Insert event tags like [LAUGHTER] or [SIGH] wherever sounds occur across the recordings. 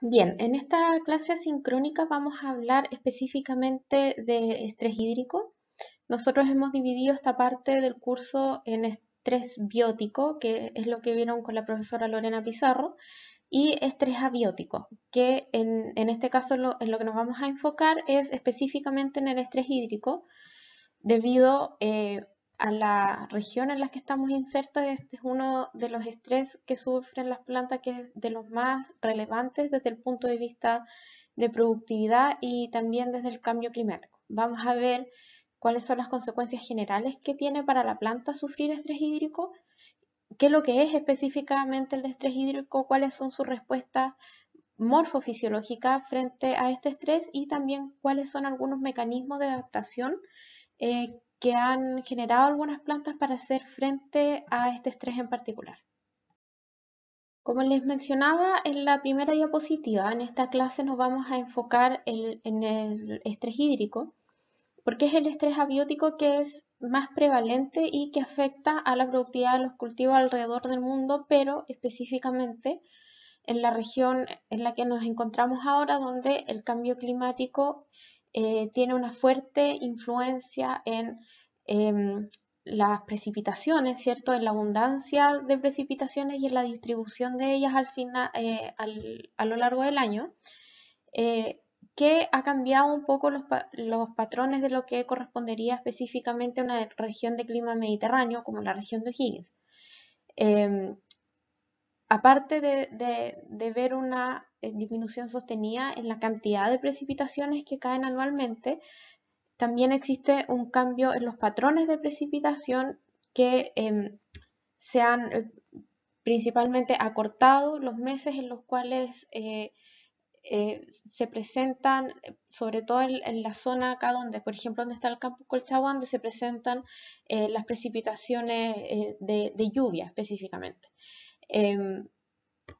Bien, en esta clase asincrónica vamos a hablar específicamente de estrés hídrico. Nosotros hemos dividido esta parte del curso en estrés biótico, que es lo que vieron con la profesora Lorena Pizarro, y estrés abiótico, que en, este caso en lo que nos vamos a enfocar es específicamente en el estrés hídrico, debido a... Eh, a la región en la que estamos insertos, este es uno de los estrés que sufren las plantas, que es de los más relevantes desde el punto de vista de productividad y también desde el cambio climático. Vamos a ver cuáles son las consecuencias generales que tiene para la planta sufrir estrés hídrico, qué es lo que es específicamente el estrés hídrico, cuáles son sus respuestas morfofisiológicas frente a este estrés y también cuáles son algunos mecanismos de adaptación eh, que han generado algunas plantas para hacer frente a este estrés en particular. Como les mencionaba en la primera diapositiva, en esta clase nos vamos a enfocar en, el estrés hídrico, porque es el estrés abiótico que es más prevalente y que afecta a la productividad de los cultivos alrededor del mundo, pero específicamente en la región en la que nos encontramos ahora, donde el cambio climático eh, tiene una fuerte influencia en em, las precipitaciones, ¿cierto? En la abundancia de precipitaciones y en la distribución de ellas al eh, a lo largo del año, eh, que ha cambiado un poco los, patrones de lo que correspondería específicamente a una región de clima mediterráneo, como la región de O'Higgins. Em, aparte de, ver una eh, disminución sostenida en la cantidad de precipitaciones que caen anualmente, también existe un cambio en los patrones de precipitación que em, se han eh, principalmente acortado los meses en los cuales eh, se presentan, sobre todo en, la zona acá donde, por ejemplo, donde está el campo Colchagua, donde se presentan las precipitaciones de, lluvia específicamente. Em,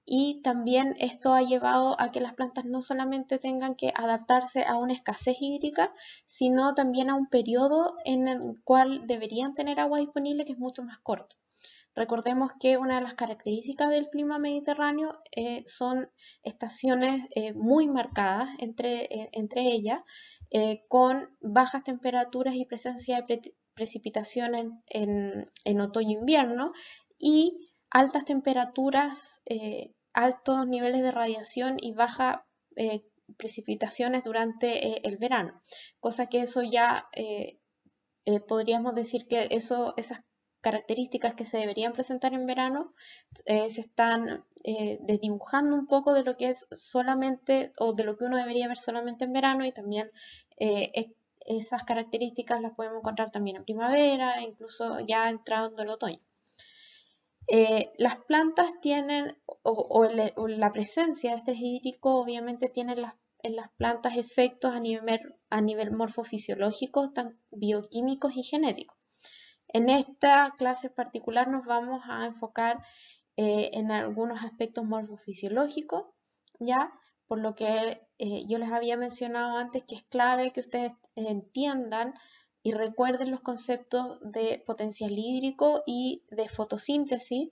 y también esto ha llevado a que las plantas no solamente tengan que adaptarse a una escasez hídrica, sino también a un periodo en el cual deberían tener agua disponible que es mucho más corto. Recordemos que una de las características del clima mediterráneo eh, son estaciones eh, muy marcadas entre, eh, ellas, con bajas temperaturas y presencia de precipitación en, en, en otoño-invierno e y altas temperaturas, eh, altos niveles de radiación y bajas eh, precipitaciones durante eh, el verano, cosa que eso ya podríamos decir que eso, esas características que se deberían presentar en verano se están desdibujando un poco de lo que es solamente o de lo que uno debería ver solamente en verano y también esas características las podemos encontrar también en primavera, e incluso ya entrando el otoño. Eh, las plantas tienen, o, la presencia de este hídrico obviamente tiene en las plantas efectos a nivel, a morfofisiológico, bioquímicos y genéticos. En esta clase particular nos vamos a enfocar eh, en algunos aspectos morfofisiológicos, ¿ya? Por lo que eh, yo les había mencionado antes que es clave que ustedes entiendan y recuerden los conceptos de potencial hídrico y de fotosíntesis,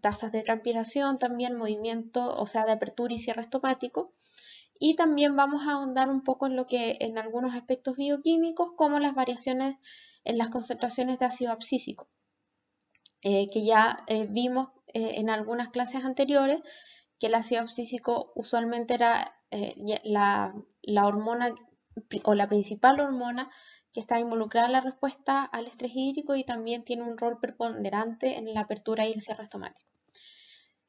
tasas de transpiración, también movimiento, o sea, de apertura y cierre estomático. Y también vamos a ahondar un poco en lo que en algunos aspectos bioquímicos, como las variaciones en las concentraciones de ácido abscísico, eh, que ya eh, vimos eh, en algunas clases anteriores, que el ácido abscísico usualmente era la, la hormona o la principal hormona está involucrada en la respuesta al estrés hídrico y también tiene un rol preponderante en la apertura y el cierre estomático.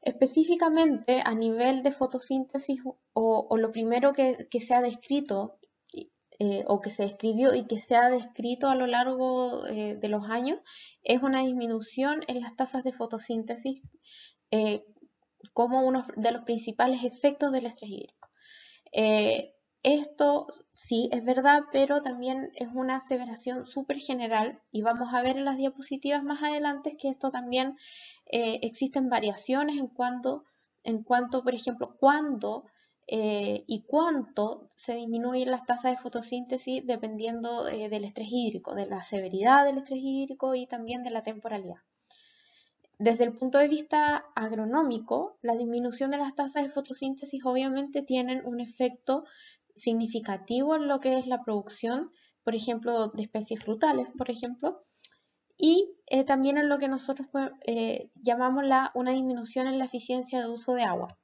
Específicamente a nivel de fotosíntesis o, lo primero que, se ha descrito eh, o que se describió y que se ha descrito a lo largo eh, de los años es una disminución en las tasas de fotosíntesis eh, como uno de los principales efectos del estrés hídrico. Esto sí es verdad, pero también es una aseveración súper general y vamos a ver en las diapositivas más adelante que esto también eh, existen variaciones en cuanto, en cuanto, por ejemplo, cuándo eh, y cuánto se disminuyen las tasas de fotosíntesis dependiendo eh, del estrés hídrico, de la severidad del estrés hídrico y también de la temporalidad. Desde el punto de vista agronómico, la disminución de las tasas de fotosíntesis obviamente tienen un efecto significativo en lo que es la producción, por ejemplo, de especies frutales, por ejemplo, y eh, también en lo que nosotros eh, llamamos la, una disminución en la eficiencia de uso de agua,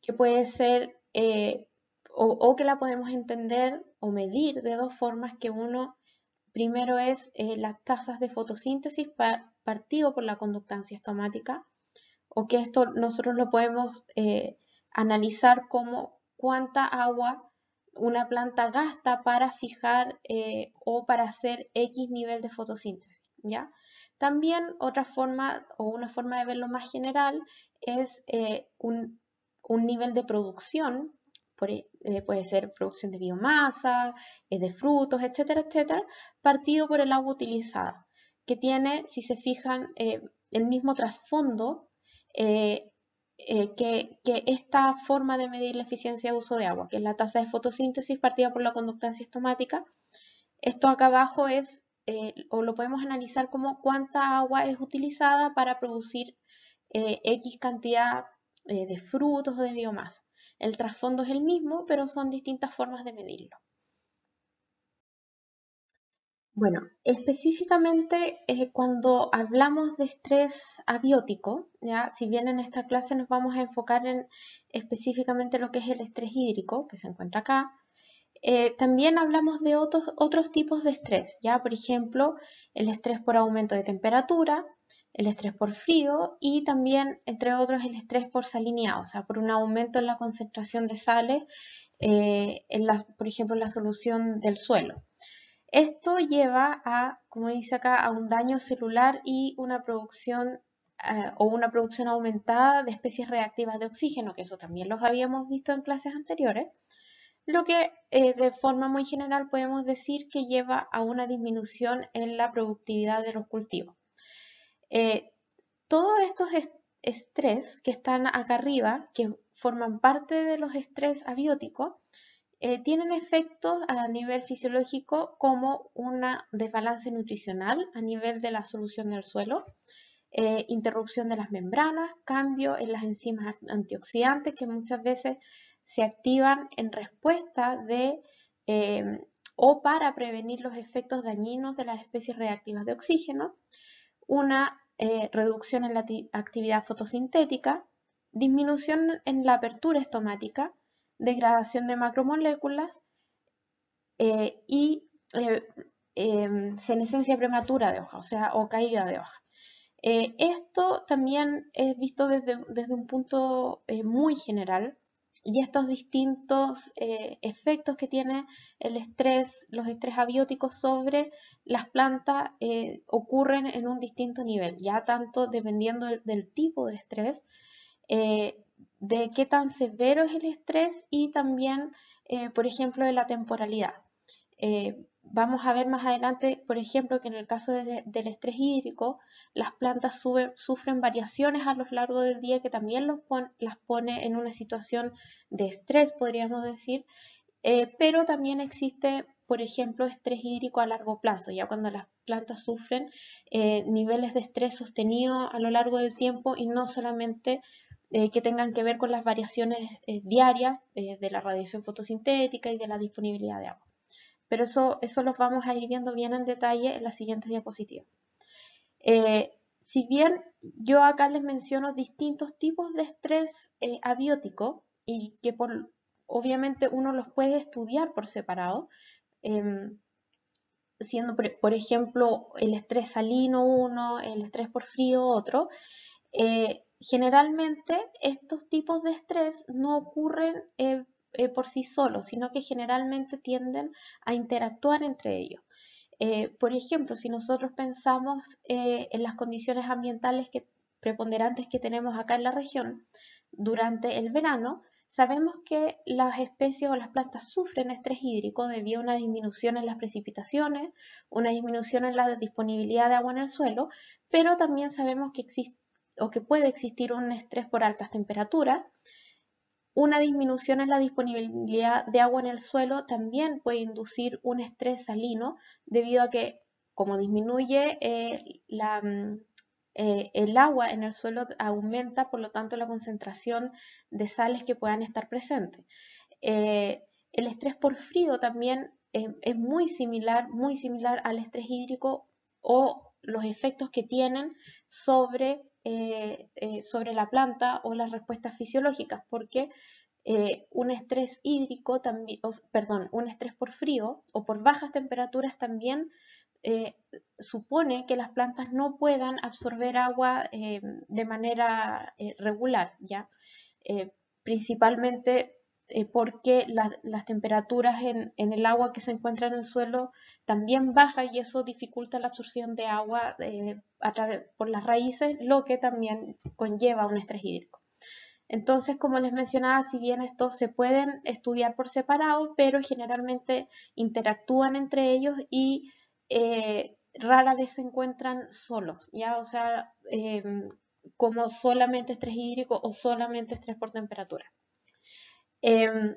que puede ser eh, o, que la podemos entender o medir de dos formas, que uno primero es las tasas de fotosíntesis partido por la conductancia estomática, o que esto nosotros lo podemos analizar como cuánta agua una planta gasta para fijar eh, o para hacer X nivel de fotosíntesis, ¿ya? También otra forma o una forma de verlo más general es eh, un, nivel de producción, e, eh, puede ser producción de biomasa, de frutos, etcétera, etcétera, partido por el agua utilizada, que tiene, si se fijan, el mismo trasfondo eh, que, esta forma de medir la eficiencia de uso de agua, que es la tasa de fotosíntesis partida por la conductancia estomática, esto acá abajo es, eh, o lo podemos analizar como cuánta agua es utilizada para producir eh, X cantidad de frutos o de biomasa. El trasfondo es el mismo, pero son distintas formas de medirlo. Bueno, específicamente eh, cuando hablamos de estrés abiótico, si bien en esta clase nos vamos a enfocar en específicamente lo que es el estrés hídrico, que se encuentra acá, eh, también hablamos de otros, otros tipos de estrés, ya por ejemplo el estrés por aumento de temperatura, el estrés por frío y también, entre otros, el estrés por salinidad, o sea, por un aumento en la concentración de sales, eh, en por ejemplo, en la solución del suelo. Esto lleva a, como dice acá, a un daño celular y una producción eh, o una producción aumentada de especies reactivas de oxígeno, que eso también los habíamos visto en clases anteriores, lo que eh, de forma muy general podemos decir que lleva a una disminución en la productividad de los cultivos. Eh, todos estos estrés que están acá arriba, que forman parte de los estrés abióticos, eh, tienen efectos a nivel fisiológico como una desbalance nutricional a nivel de la solución del suelo, eh, interrupción de las membranas, cambio en las enzimas antioxidantes que muchas veces se activan en respuesta de eh, o para prevenir los efectos dañinos de las especies reactivas de oxígeno, una reducción en la actividad fotosintética, disminución en la apertura estomática, degradación de macromoléculas eh, y eh, em, senescencia prematura de hoja, o sea, o caída de hoja. Eh, esto también es visto desde, un punto muy general y estos distintos efectos que tiene el estrés, los estrés abióticos sobre las plantas ocurren en un distinto nivel, ya tanto dependiendo del, tipo de estrés, de qué tan severo es el estrés y también, eh, por ejemplo, de la temporalidad. Eh, vamos a ver más adelante, por ejemplo, que en el caso del estrés hídrico, las plantas sufren variaciones a lo largo del día que también las pone en una situación de estrés, podríamos decir, eh, pero también existe, por ejemplo, estrés hídrico a largo plazo, ya cuando las plantas sufren niveles de estrés sostenido a lo largo del tiempo y no solamente eh, que tengan que ver con las variaciones eh, diarias eh, de la radiación fotosintética y de la disponibilidad de agua. Pero eso, eso los vamos a ir viendo bien en detalle en las siguientes diapositivas. si bien yo acá les menciono distintos tipos de estrés abiótico y que por, obviamente uno los puede estudiar por separado, em, siendo por, ejemplo el estrés salino uno, el estrés por frío otro, generalmente estos tipos de estrés no ocurren eh, eh, por sí solos, sino que generalmente tienden a interactuar entre ellos. Eh, por ejemplo, si nosotros pensamos en las condiciones ambientales preponderantes que tenemos acá en la región durante el verano, sabemos que las especies o las plantas sufren estrés hídrico debido a una disminución en las precipitaciones, una disminución en la disponibilidad de agua en el suelo, pero también sabemos que existe o que puede existir un estrés por altas temperaturas. Una disminución en la disponibilidad de agua en el suelo también puede inducir un estrés salino debido a que como disminuye eh, mm, eh, el agua en el suelo aumenta, por lo tanto, la concentración de sales que puedan estar presentes. Eh, el estrés por frío también es muy similar, muy similar al estrés hídrico o los efectos que tienen sobre eh, eh, sobre la planta o las respuestas fisiológicas, porque eh, un estrés hídrico, también, perdón, un estrés por frío o por bajas temperaturas también supone que las plantas no puedan absorber agua de manera regular, ¿ya? principalmente eh, porque las temperaturas en, el agua que se encuentra en el suelo también baja y eso dificulta la absorción de agua eh, a por las raíces, lo que también conlleva un estrés hídrico. Entonces, como les mencionaba, si bien estos se pueden estudiar por separado, pero generalmente interactúan entre ellos y eh, rara vez se encuentran solos, ¿ya? O sea, em, como solamente estrés hídrico o solamente estrés por temperatura. Em,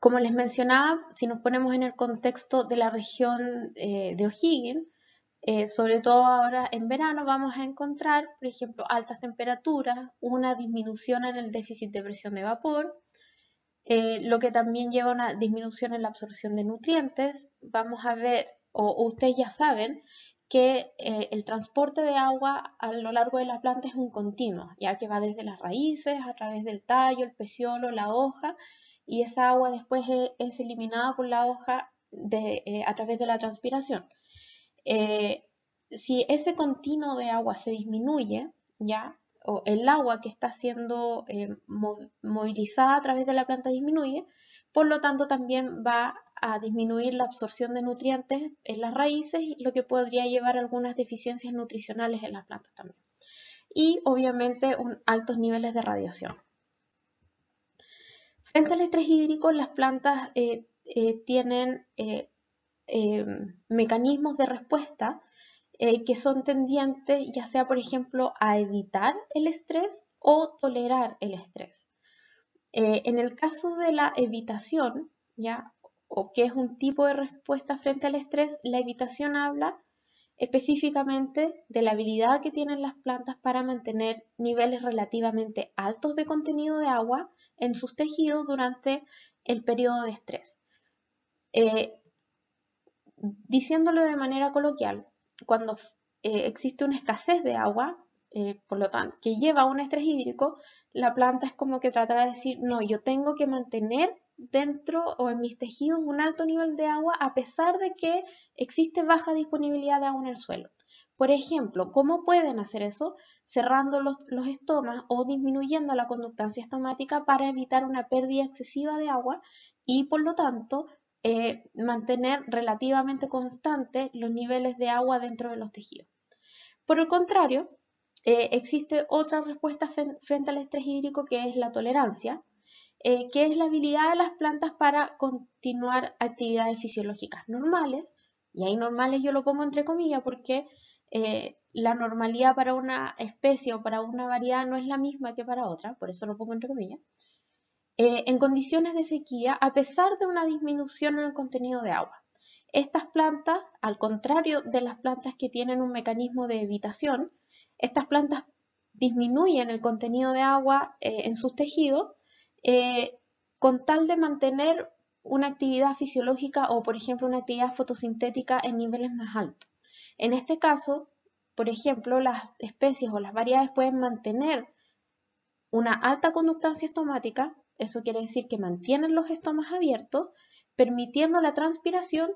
como les mencionaba, si nos ponemos en el contexto de la región eh, de O'Higgins, eh, sobre todo ahora en verano, vamos a encontrar, por ejemplo, altas temperaturas, una disminución en el déficit de presión de vapor, eh, lo que también lleva a una disminución en la absorción de nutrientes. Vamos a ver, o ustedes ya saben, que eh, el transporte de agua a lo largo de la planta es un continuo, ya que va desde las raíces, a través del tallo, el peciolo, la hoja, y esa agua después e, es, eliminada por la hoja eh, a través de la transpiración. Eh, si ese continuo de agua se disminuye, ya, o el agua que está siendo movilizada a través de la planta disminuye, por lo tanto también va a disminuir la absorción de nutrientes en las raíces, lo que podría llevar a algunas deficiencias nutricionales en las plantas también. Y obviamente altos niveles de radiación. Frente al estrés hídrico, las plantas eh, eh, tienen eh, em, mecanismos de respuesta que son tendientes ya sea, por ejemplo, a evitar el estrés o tolerar el estrés. en el caso de la evitación, ¿ya? o qué es un tipo de respuesta frente al estrés, la evitación habla específicamente de la habilidad que tienen las plantas para mantener niveles relativamente altos de contenido de agua en sus tejidos durante el periodo de estrés. Eh, diciéndolo de manera coloquial, cuando eh, existe una escasez de agua, eh, por lo tanto, que lleva a un estrés hídrico, la planta es como que tratará de decir, no, yo tengo que mantener dentro o en mis tejidos un alto nivel de agua a pesar de que existe baja disponibilidad de agua en el suelo. Por ejemplo, ¿cómo pueden hacer eso? Cerrando los, estomas o disminuyendo la conductancia estomática para evitar una pérdida excesiva de agua y por lo tanto eh, mantener relativamente constantes los niveles de agua dentro de los tejidos. Por el contrario, eh, existe otra respuesta frente al estrés hídrico que es la tolerancia, eh, que es la habilidad de las plantas para continuar actividades fisiológicas normales, y ahí normales yo lo pongo entre comillas porque eh, la normalidad para una especie o para una variedad no es la misma que para otra, por eso lo pongo entre comillas, eh, en condiciones de sequía a pesar de una disminución en el contenido de agua. Estas plantas, al contrario de las plantas que tienen un mecanismo de evitación, estas plantas disminuyen el contenido de agua en sus tejidos eh, con tal de mantener una actividad fisiológica o, por ejemplo, una actividad fotosintética en niveles más altos. En este caso, por ejemplo, las especies o las variedades pueden mantener una alta conductancia estomática, eso quiere decir que mantienen los estomas abiertos, permitiendo la transpiración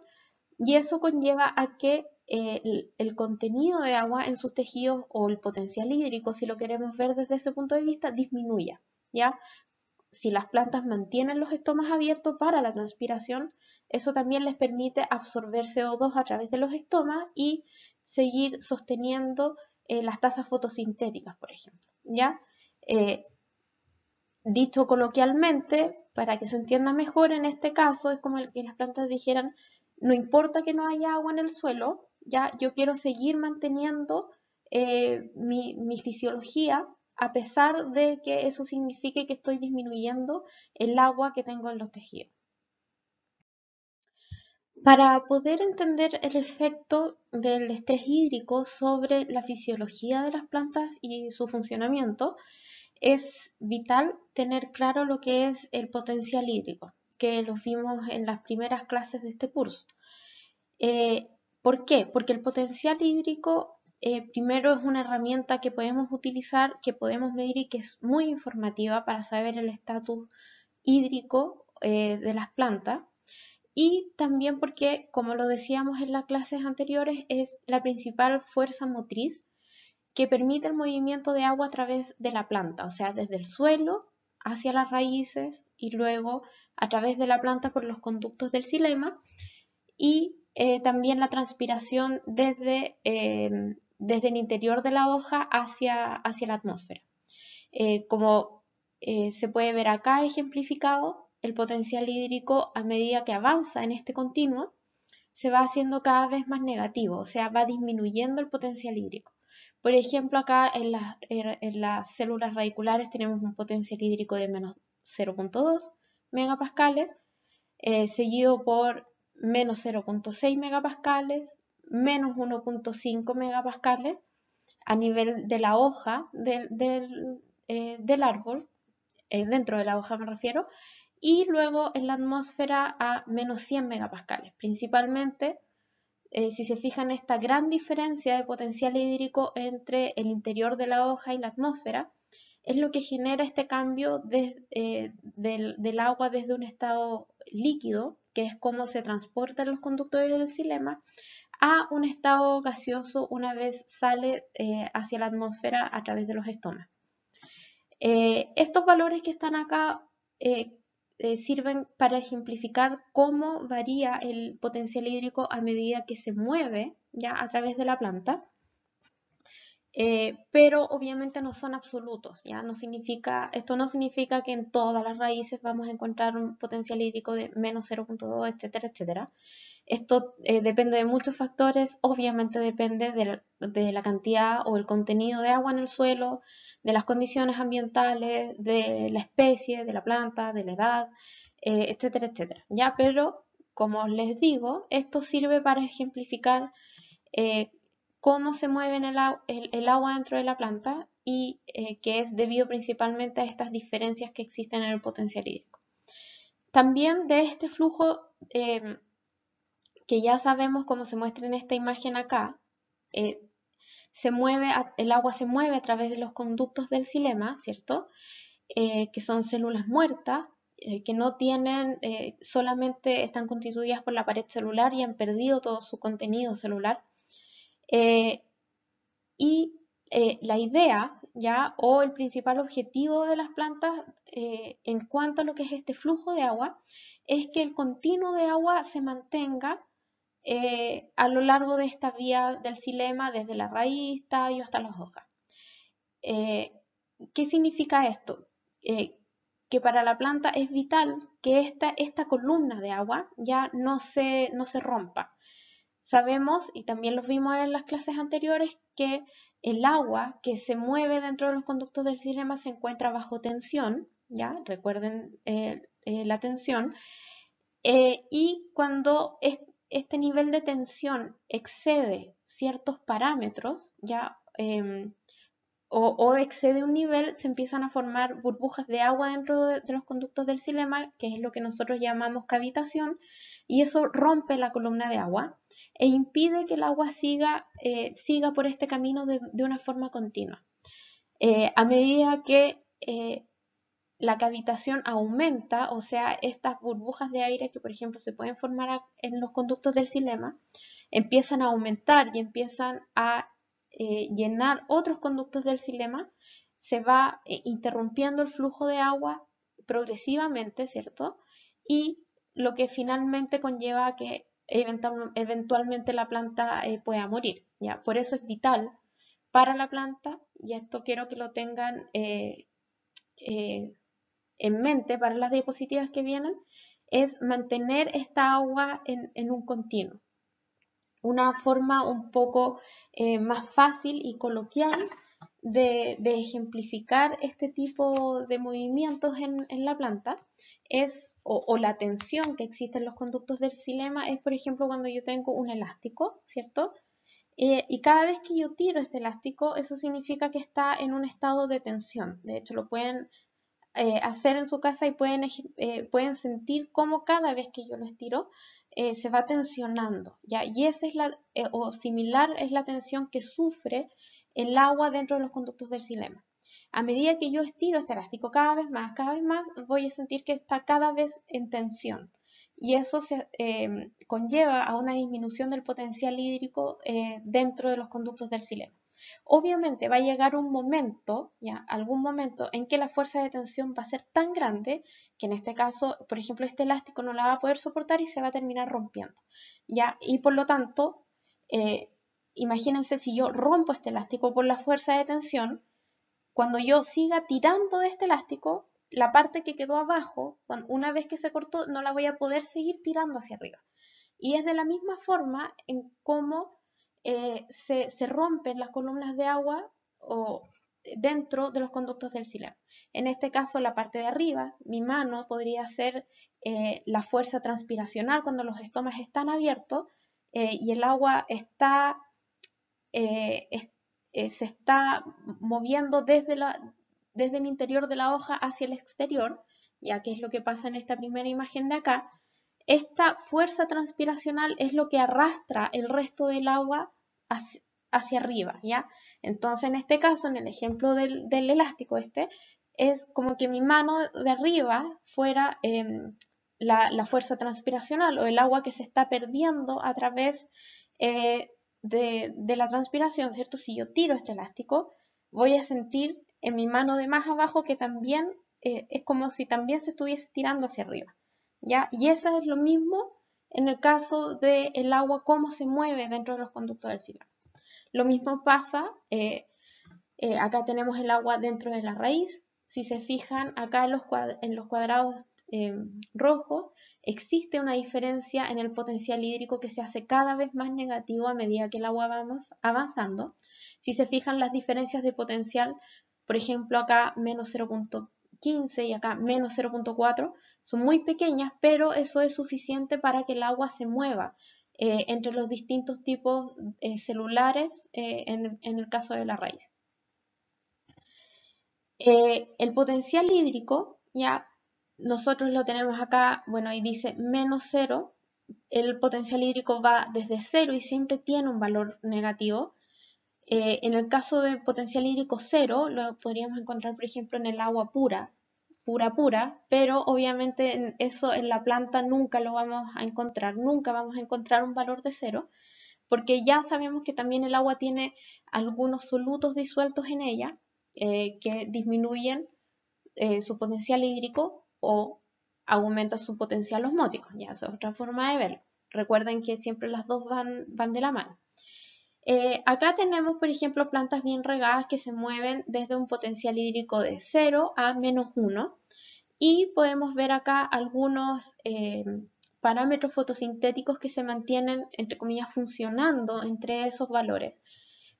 y eso conlleva a que eh, el, el, contenido de agua en sus tejidos o el potencial hídrico, si lo queremos ver desde ese punto de vista, disminuya, ¿ya? si las plantas mantienen los estomas abiertos para la transpiración, eso también les permite absorber CO2 a través de los estomas y seguir sosteniendo eh, las tasas fotosintéticas, por ejemplo. ¿ya? Eh, dicho coloquialmente, para que se entienda mejor, en este caso es como el que las plantas dijeran, no importa que no haya agua en el suelo, ya yo quiero seguir manteniendo eh, mi, mi fisiología a pesar de que eso signifique que estoy disminuyendo el agua que tengo en los tejidos. Para poder entender el efecto del estrés hídrico sobre la fisiología de las plantas y su funcionamiento, es vital tener claro lo que es el potencial hídrico, que lo vimos en las primeras clases de este curso. Eh, ¿Por qué? Porque el potencial hídrico eh, primero es una herramienta que podemos utilizar, que podemos medir y que es muy informativa para saber el estatus hídrico eh, de las plantas. Y también porque, como lo decíamos en las clases anteriores, es la principal fuerza motriz que permite el movimiento de agua a través de la planta, o sea, desde el suelo hacia las raíces y luego a través de la planta por los conductos del xilema y eh, también la transpiración desde desde el interior de la hoja hacia, hacia la atmósfera. Eh, como eh, se puede ver acá ejemplificado, el potencial hídrico a medida que avanza en este continuo se va haciendo cada vez más negativo, o sea, va disminuyendo el potencial hídrico. Por ejemplo, acá en las, er, en las células radiculares tenemos un potencial hídrico de menos 0.2 megapascales, eh, seguido por menos 0.6 megapascales, menos 1.5 megapascales a nivel de la hoja del, eh, árbol, eh, dentro de la hoja me refiero, y luego en la atmósfera a menos 100 megapascales. Principalmente, eh, si se fijan, esta gran diferencia de potencial hídrico entre el interior de la hoja y la atmósfera es lo que genera este cambio del, agua desde un estado líquido, que es como se transportan los conductores del xilema, a un estado gaseoso una vez sale eh, hacia la atmósfera a través de los estomas. Eh, estos valores que están acá eh, sirven para ejemplificar cómo varía el potencial hídrico a medida que se mueve ya a través de la planta. pero obviamente no son absolutos, ¿ya? No significa, esto no significa que en todas las raíces vamos a encontrar un potencial hídrico de menos 0.2, etcétera, etcétera, esto eh, depende de muchos factores, obviamente depende de, la cantidad o el contenido de agua en el suelo, de las condiciones ambientales, de la especie, de la planta, de la edad, eh, etcétera, etcétera. Ya, pero como les digo, esto sirve para ejemplificar eh, cómo se mueve el, agua dentro de la planta y que es debido principalmente a estas diferencias que existen en el potencial hídrico. También de este flujo que ya sabemos cómo se muestra en esta imagen acá, eh, se mueve, el agua se mueve a través de los conductos del xilema, ¿cierto? Eh, que son células muertas, eh, que no tienen, solamente están constituidas por la pared celular y han perdido todo su contenido celular. y la idea, ya, o el principal objetivo de las plantas en cuanto a lo que es este flujo de agua, es que el continuo de agua se mantenga eh, a lo largo de esta vía del xilema, desde la raíz, tallo hasta las hojas. Eh, ¿Qué significa esto? Eh, que para la planta es vital que esta, esta columna de agua ya no se, no se rompa. Sabemos, y también lo vimos en las clases anteriores, que el agua que se mueve dentro de los conductos del xilema se encuentra bajo tensión, ¿ya? Recuerden la tensión. y cuando este este nivel de tensión excede ciertos parámetros, ya, em, o, excede un nivel, se empiezan a formar burbujas de agua dentro de, los conductos del silema, que es lo que nosotros llamamos cavitación, y eso rompe la columna de agua e impide que el agua siga, eh, siga por este camino de, una forma continua. Eh, a medida que eh, la cavitación aumenta, o sea, estas burbujas de aire que, por ejemplo, se pueden formar en los conductos del silema, empiezan a aumentar y empiezan a eh, llenar otros conductos del silema, se va eh, interrumpiendo el flujo de agua progresivamente, ¿cierto? Y lo que finalmente conlleva a que eventualmente la planta eh, pueda morir, ¿ya? Por eso es vital para la planta, y esto quiero que lo tengan en mente para las diapositivas que vienen es mantener esta agua en, un continuo. Una forma un poco eh, más fácil y coloquial de, ejemplificar este tipo de movimientos en, la planta es, o, la tensión que existe en los conductos del xilema es, por ejemplo, cuando yo tengo un elástico, ¿cierto? Eh, y cada vez que yo tiro este elástico, eso significa que está en un estado de tensión. De hecho, lo pueden eh, hacer en su casa y pueden, eh, pueden sentir cómo cada vez que yo lo estiro eh, se va tensionando, ¿ya? Y esa es la, o similar es la tensión que sufre el agua dentro de los conductos del silema. A medida que yo estiro este elástico cada vez más, cada vez más, voy a sentir que está cada vez en tensión. Y eso se, conlleva a una disminución del potencial hídrico dentro de los conductos del silema. Obviamente va a llegar un momento, ya, algún momento en que la fuerza de tensión va a ser tan grande que en este caso, por ejemplo, este elástico no la va a poder soportar y se va a terminar rompiendo, ya, y por lo tanto, eh, imagínense si yo rompo este elástico por la fuerza de tensión, cuando yo siga tirando de este elástico, la parte que quedó abajo, una vez que se cortó, no la voy a poder seguir tirando hacia arriba. Y es de la misma forma en cómo eh, se, rompen las columnas de agua o eh, dentro de los conductos del sílabo. En este caso, la parte de arriba, mi mano podría ser eh, la fuerza transpiracional cuando los estomas están abiertos y el agua está, se está moviendo desde, la, desde el interior de la hoja hacia el exterior, ya que es lo que pasa en esta primera imagen de acá. Esta fuerza transpiracional es lo que arrastra el resto del agua hacia, arriba, ¿ya? Entonces, en este caso, en el ejemplo del, elástico este, es como que mi mano de arriba fuera em, la, fuerza transpiracional o el agua que se está perdiendo a través eh, de, la transpiración, ¿cierto? Si yo tiro este elástico, voy a sentir en mi mano de más abajo que también eh, es como si también se estuviese tirando hacia arriba, ¿ya? Y eso es lo mismo en el caso del agua, cómo se mueve dentro de los conductos del silar? Lo mismo pasa, eh, eh, acá tenemos el agua dentro de la raíz. Si se fijan acá en los, cuadrados eh, rojos, existe una diferencia en el potencial hídrico que se hace cada vez más negativo a medida que el agua va avanzando. Si se fijan las diferencias de potencial, por ejemplo acá menos 0.15 y acá menos 0.4, son muy pequeñas, pero eso es suficiente para que el agua se mueva eh, entre los distintos tipos eh, celulares eh, en, el caso de la raíz. el potencial hídrico, ya nosotros lo tenemos acá, bueno, y dice menos cero, el potencial hídrico va desde cero y siempre tiene un valor negativo. en el caso de potencial hídrico cero, lo podríamos encontrar, por ejemplo, en el agua pura, pura pura, pero obviamente eso en la planta nunca lo vamos a encontrar, nunca vamos a encontrar un valor de cero, porque ya sabemos que también el agua tiene algunos solutos disueltos en ella eh, que disminuyen eh, su potencial hídrico o aumenta su potencial osmótico, ya es otra forma de verlo. Recuerden que siempre las dos van, van de la mano. Eh, acá tenemos, por ejemplo, plantas bien regadas que se mueven desde un potencial hídrico de 0 a menos 1. Y podemos ver acá algunos eh, parámetros fotosintéticos que se mantienen, entre comillas, funcionando entre esos valores,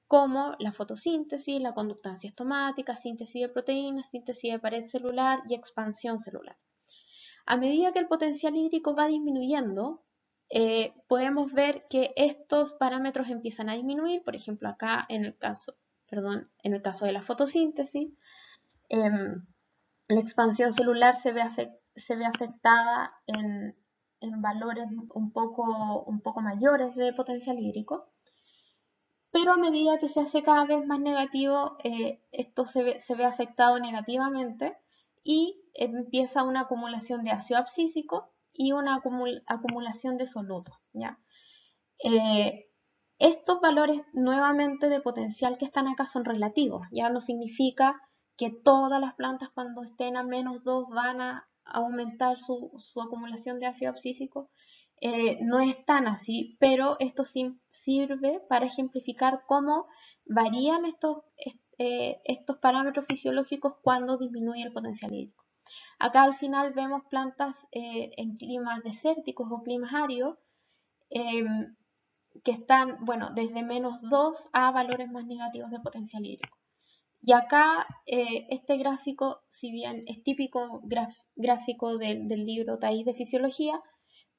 como la fotosíntesis, la conductancia estomática, síntesis de proteínas, síntesis de pared celular y expansión celular. A medida que el potencial hídrico va disminuyendo, eh, podemos ver que estos parámetros empiezan a disminuir, por ejemplo acá en el caso, perdón, en el caso de la fotosíntesis, em, la expansión celular se ve, afectada en, valores un poco, mayores de potencial hídrico, pero a medida que se hace cada vez más negativo, eh, esto se ve, afectado negativamente y empieza una acumulación de ácido abscísico y una acumulación de solutos. ¿ya? Eh, estos valores nuevamente de potencial que están acá son relativos, ya no significa que todas las plantas cuando estén a menos 2 van a aumentar su, acumulación de ácido abscísico, eh, no es tan así, pero esto sirve para ejemplificar cómo varían estos, eh, estos parámetros fisiológicos cuando disminuye el potencial hídrico. Acá al final vemos plantas eh, en climas desérticos o climas áridos em, que están, bueno, desde menos 2 a valores más negativos de potencial hídrico. Y acá eh, este gráfico, si bien es típico gráfico del, libro Taís de Fisiología,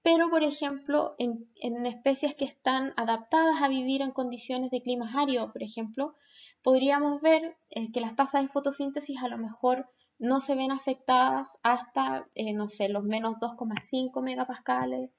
pero por ejemplo en, especies que están adaptadas a vivir en condiciones de climas áridos, por ejemplo, podríamos ver eh, que las tasas de fotosíntesis a lo mejor no se ven afectadas hasta, eh, no sé, los menos 2,5 megapascales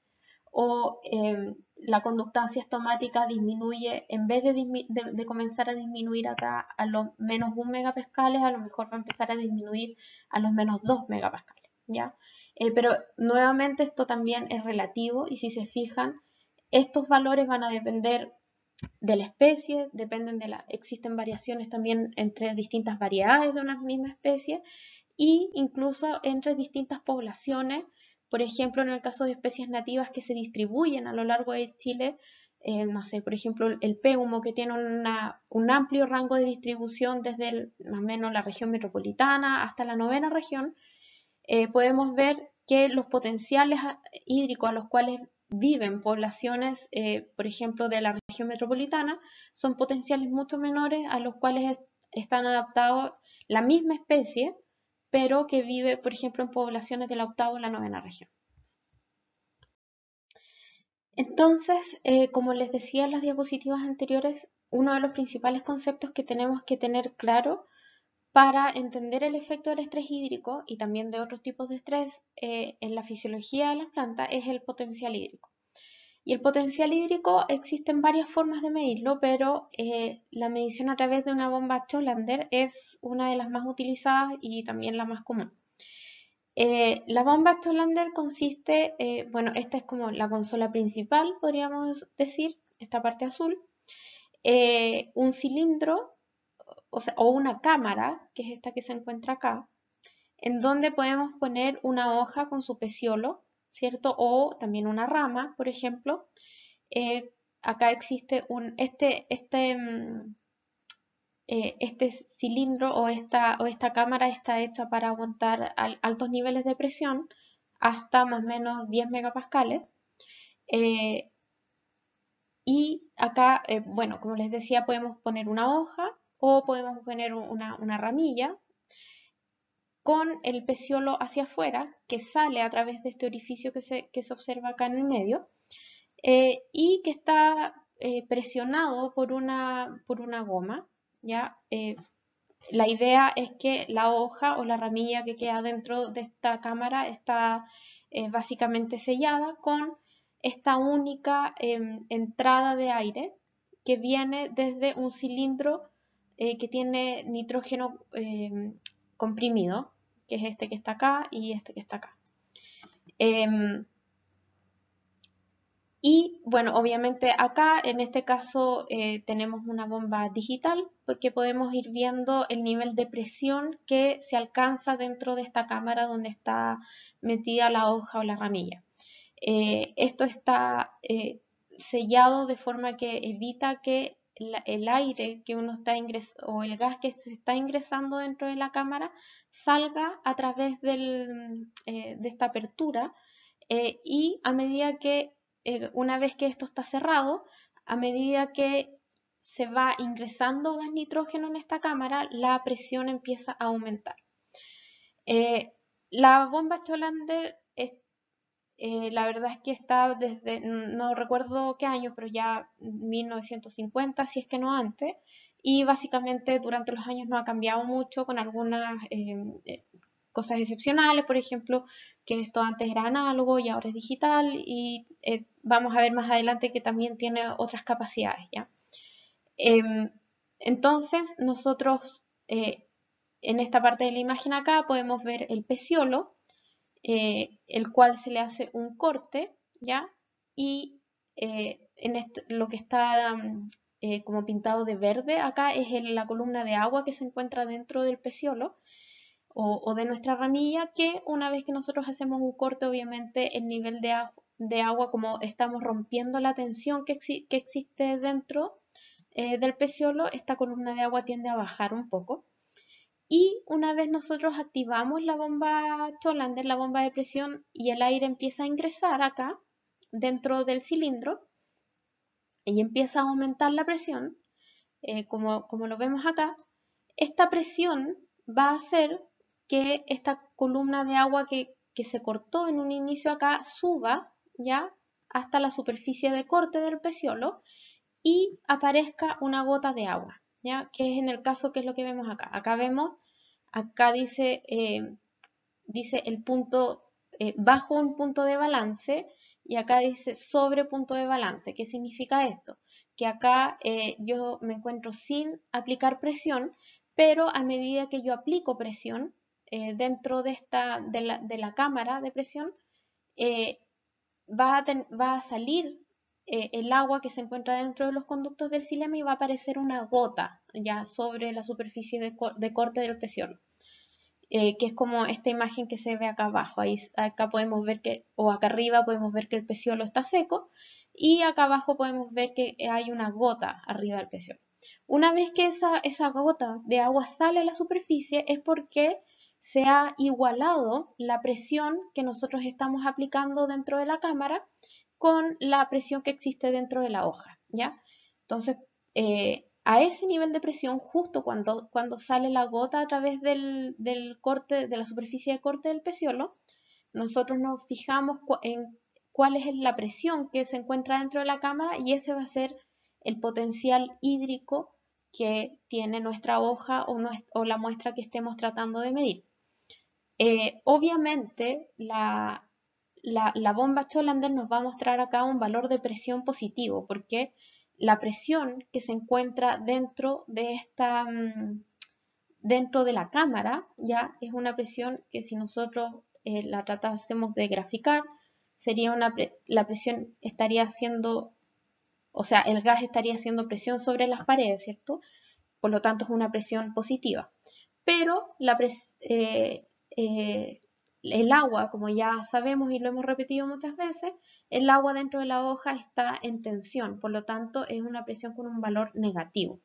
o eh, la conductancia estomática disminuye, en vez de, comenzar a disminuir acá a los menos 1 megapascales, a lo mejor va a empezar a disminuir a los menos 2 megapascales, ¿ya? Eh, pero nuevamente esto también es relativo y si se fijan, estos valores van a depender de la especie, dependen de la, existen variaciones también entre distintas variedades de una misma especie e incluso entre distintas poblaciones, por ejemplo, en el caso de especies nativas que se distribuyen a lo largo de Chile, eh, no sé, por ejemplo, el peumo, que tiene un amplio rango de distribución desde más o menos la región metropolitana hasta la novena región, eh, podemos ver que los potenciales hídricos a los cuales viven poblaciones, eh, por ejemplo, de la región metropolitana, son potenciales mucho menores a los cuales están adaptados la misma especie, pero que vive, por ejemplo, en poblaciones de la octava o la novena región. Entonces, eh, como les decía en las diapositivas anteriores, uno de los principales conceptos que tenemos que tener claro para entender el efecto del estrés hídrico y también de otros tipos de estrés eh, en la fisiología de las plantas es el potencial hídrico. Y el potencial hídrico existen varias formas de medirlo, pero eh, la medición a través de una bomba Cholander es una de las más utilizadas y también la más común. Eh, la bomba Cholander consiste, bueno, esta es como la consola principal, podríamos decir, esta parte azul, un cilindro o, una cámara, que es esta que se encuentra acá, en donde podemos poner una hoja con su peciolo, ¿cierto? O también una rama, por ejemplo. Eh, acá existe un, este, este, mm, eh, este cilindro o esta, o esta cámara está hecha para aguantar altos niveles de presión, hasta más o menos 10 megapascales. Eh, y acá, bueno, como les decía, podemos poner una hoja o podemos poner una, ramilla con el peciolo hacia afuera, que sale a través de este orificio que se, que se observa acá en el medio, eh, y que está eh, presionado por una, por una goma. ¿ya? Eh, la idea es que la hoja o la ramilla que queda dentro de esta cámara está básicamente sellada con esta única em, entrada de aire que viene desde un cilindro eh, que tiene nitrógeno em, comprimido, que es este que está acá y este que está acá. Em, y bueno, obviamente acá en este caso eh, tenemos una bomba digital porque pues, podemos ir viendo el nivel de presión que se alcanza dentro de esta cámara donde está metida la hoja o la ramilla. Eh, esto está sellado de forma que evita que el aire que uno está ingresando o el gas que se está ingresando dentro de la cámara salga a través eh, de esta apertura eh, y a medida que, eh, una vez que esto está cerrado, a medida que se va ingresando gas nitrógeno en esta cámara, la presión empieza a aumentar. la bomba Cholander eh, la verdad es que está desde, no recuerdo qué año, pero ya 1950, si es que no antes, y básicamente durante los años no ha cambiado mucho con algunas em, eh, cosas excepcionales, por ejemplo, que esto antes era análogo y ahora es digital, y eh, vamos a ver más adelante que también tiene otras capacidades, ¿ya? Em, entonces, nosotros en esta parte de la imagen acá podemos ver el peciolo, eh, el cual se le hace un corte, ¿ya? Y eh, en lo que está mm, eh, como pintado de verde acá es la columna de agua que se encuentra dentro del peciolo o, de nuestra ramilla, que una vez que nosotros hacemos un corte, obviamente el nivel de, de agua, como estamos rompiendo la tensión que, que existe dentro del peciolo, esta columna de agua tiende a bajar un poco. Y una vez nosotros activamos la bomba cholander la bomba de presión, y el aire empieza a ingresar acá, dentro del cilindro, y empieza a aumentar la presión, eh, como, lo vemos acá, esta presión va a hacer que esta columna de agua que, que se cortó en un inicio acá suba ya hasta la superficie de corte del peciolo y aparezca una gota de agua, ya que es en el caso que es lo que vemos acá. Acá vemos acá dice, eh, dice el punto, eh, bajo un punto de balance, y acá dice sobre punto de balance. ¿Qué significa esto? Que acá eh, yo me encuentro sin aplicar presión, pero a medida que yo aplico presión dentro de, esta, de, la, de la cámara de presión, va, va, a salir eh, el agua que se encuentra dentro de los conductos del xilema y va a aparecer una gota ya sobre la superficie de, corte del peciolo, eh, que es como esta imagen que se ve acá abajo. Ahí, acá podemos ver que, o acá arriba podemos ver que el peciolo está seco y acá abajo podemos ver que hay una gota arriba del peciolo. Una vez que esa, esa gota de agua sale a la superficie es porque se ha igualado la presión que nosotros estamos aplicando dentro de la cámara con la presión que existe dentro de la hoja, ¿ya? Entonces, eh, a ese nivel de presión, justo cuando, cuando sale la gota a través del, corte, de la superficie de corte del peciolo, nosotros nos fijamos en cuál es la presión que se encuentra dentro de la cámara y ese va a ser el potencial hídrico que tiene nuestra hoja o, o la muestra que estemos tratando de medir. Eh, obviamente, la, la, bomba Cholander nos va a mostrar acá un valor de presión positivo, porque la presión que se encuentra dentro de esta mm, dentro de la cámara ya es una presión que si nosotros eh, la tratásemos de graficar sería una la presión estaría haciendo o sea el gas estaría haciendo presión sobre las paredes cierto por lo tanto es una presión positiva pero la, pres eh, eh, el agua, como ya sabemos y lo hemos repetido muchas veces, el agua dentro de la hoja está en tensión, por lo tanto es una presión con un valor negativo.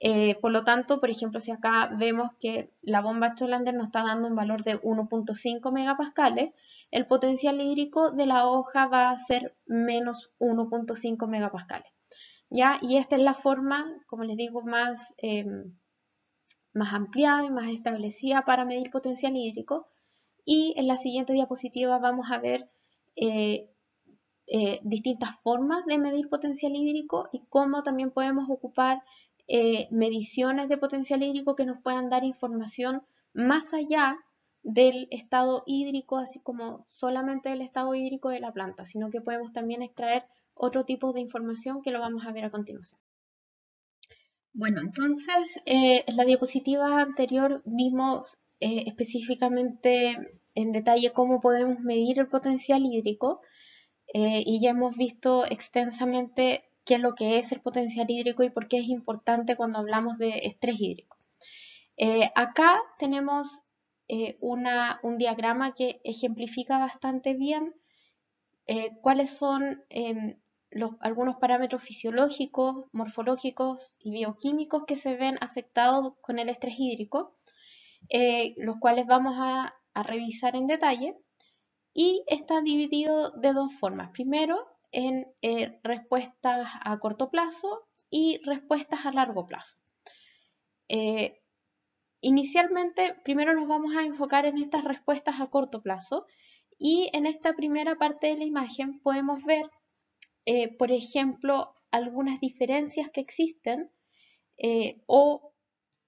Eh, por lo tanto, por ejemplo, si acá vemos que la bomba Cholander nos está dando un valor de 1.5 megapascales, el potencial hídrico de la hoja va a ser menos 1.5 megapascales. ¿ya? Y esta es la forma, como les digo, más em, ampliada y más establecida para medir potencial hídrico y en la siguiente diapositiva vamos a ver eh, eh, distintas formas de medir potencial hídrico y cómo también podemos ocupar eh, mediciones de potencial hídrico que nos puedan dar información más allá del estado hídrico, así como solamente del estado hídrico de la planta, sino que podemos también extraer otro tipo de información que lo vamos a ver a continuación. Bueno, entonces en la diapositiva anterior vimos eh, específicamente en detalle cómo podemos medir el potencial hídrico eh, y ya hemos visto extensamente qué es lo que es el potencial hídrico y por qué es importante cuando hablamos de estrés hídrico. Eh, acá tenemos un diagrama que ejemplifica bastante bien cuáles son em, algunos parámetros fisiológicos, morfológicos y bioquímicos que se ven afectados con el estrés hídrico. Eh, los cuales vamos a, revisar en detalle. Y está dividido de dos formas. Primero, en eh, respuestas a corto plazo y respuestas a largo plazo. Eh, inicialmente, primero nos vamos a enfocar en estas respuestas a corto plazo. Y en esta primera parte de la imagen podemos ver, por ejemplo, algunas diferencias que existen o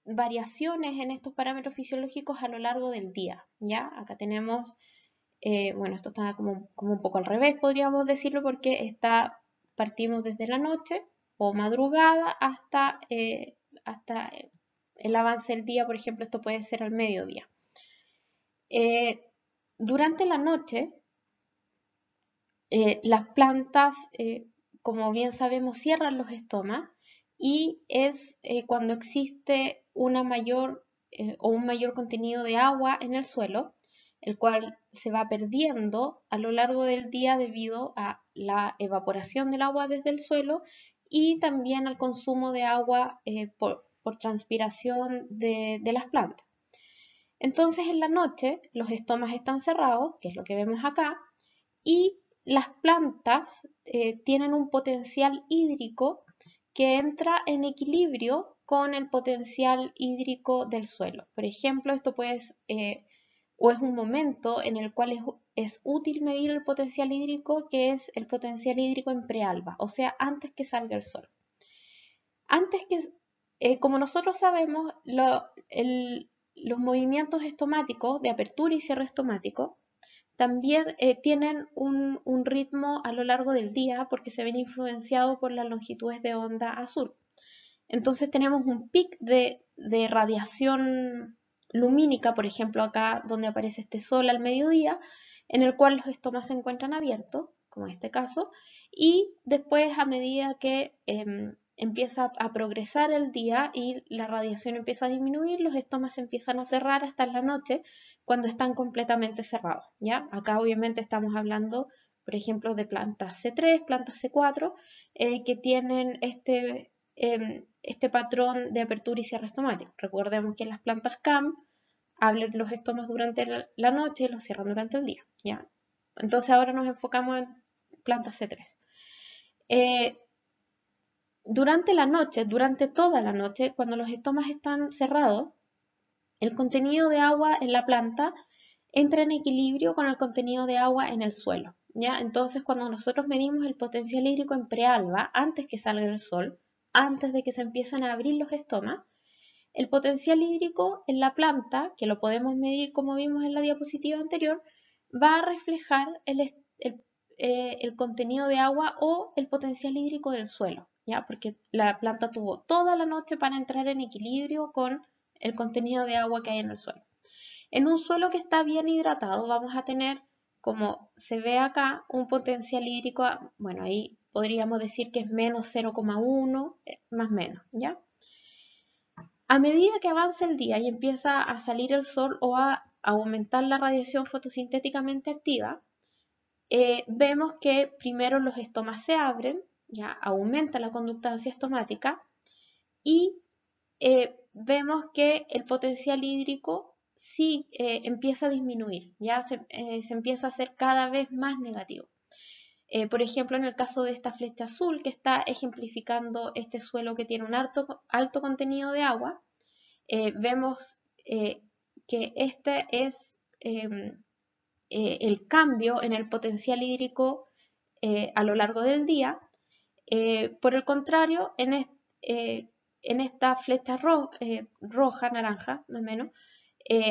variaciones en estos parámetros fisiológicos a lo largo del día, ¿ya? Acá tenemos, eh, bueno, esto está como, un poco al revés, podríamos decirlo, porque está, partimos desde la noche o madrugada hasta, eh, hasta el avance del día, por ejemplo, esto puede ser al mediodía. Eh, durante la noche, las plantas, como bien sabemos, cierran los estomas y es cuando existe una mayor eh, o un mayor contenido de agua en el suelo, el cual se va perdiendo a lo largo del día debido a la evaporación del agua desde el suelo y también al consumo de agua eh, por, transpiración de, las plantas. Entonces en la noche los estomas están cerrados, que es lo que vemos acá, y las plantas eh, tienen un potencial hídrico que entra en equilibrio con el potencial hídrico del suelo. Por ejemplo, esto puede ser eh, o es un momento en el cual es, útil medir el potencial hídrico, que es el potencial hídrico en prealba, o sea, antes que salga el sol. Antes que, eh, como nosotros sabemos, los movimientos estomáticos de apertura y cierre estomático también eh, tienen un, un ritmo a lo largo del día porque se ven influenciados por las longitudes de onda azul. Entonces tenemos un pic de, radiación lumínica, por ejemplo, acá donde aparece este sol al mediodía, en el cual los estomas se encuentran abiertos, como en este caso, y después a medida que em, empieza a progresar el día y la radiación empieza a disminuir, los estomas empiezan a cerrar hasta la noche cuando están completamente cerrados. ¿ya? Acá obviamente estamos hablando, por ejemplo, de plantas C3, plantas C4, eh, que tienen este, Em, este patrón de apertura y cierre estomático. Recordemos que en las plantas CAM abren los estomas durante la noche y los cierran durante el día. ¿ya? Entonces ahora nos enfocamos en plantas C3. Eh, durante la noche, durante toda la noche, cuando los estomas están cerrados, el contenido de agua en la planta entra en equilibrio con el contenido de agua en el suelo. ¿ya? Entonces, cuando nosotros medimos el potencial hídrico en prealba, antes que salga el sol, antes de que se empiecen a abrir los estomas, el potencial hídrico en la planta, que lo podemos medir como vimos en la diapositiva anterior, va a reflejar eh, el, contenido de agua o el potencial hídrico del suelo, ¿ya? porque la planta tuvo toda la noche para entrar en equilibrio con el contenido de agua que hay en el suelo. En un suelo que está bien hidratado vamos a tener, como se ve acá, un potencial hídrico, bueno, ahí podríamos decir que es menos 0,1, eh, más menos, ¿ya? A medida que avanza el día y empieza a salir el sol o a aumentar la radiación fotosintéticamente activa, eh, vemos que primero los estomas se abren, ya aumenta la conductancia estomática y eh, vemos que el potencial hídrico sí empieza a disminuir, ya se, se empieza a hacer cada vez más negativo. Eh, por ejemplo, en el caso de esta flecha azul que está ejemplificando este suelo que tiene un alto, alto contenido de agua, eh, vemos eh, que este es em, el cambio en el potencial hídrico a lo largo del día. por el contrario, en, en esta flecha roja, naranja, más o menos,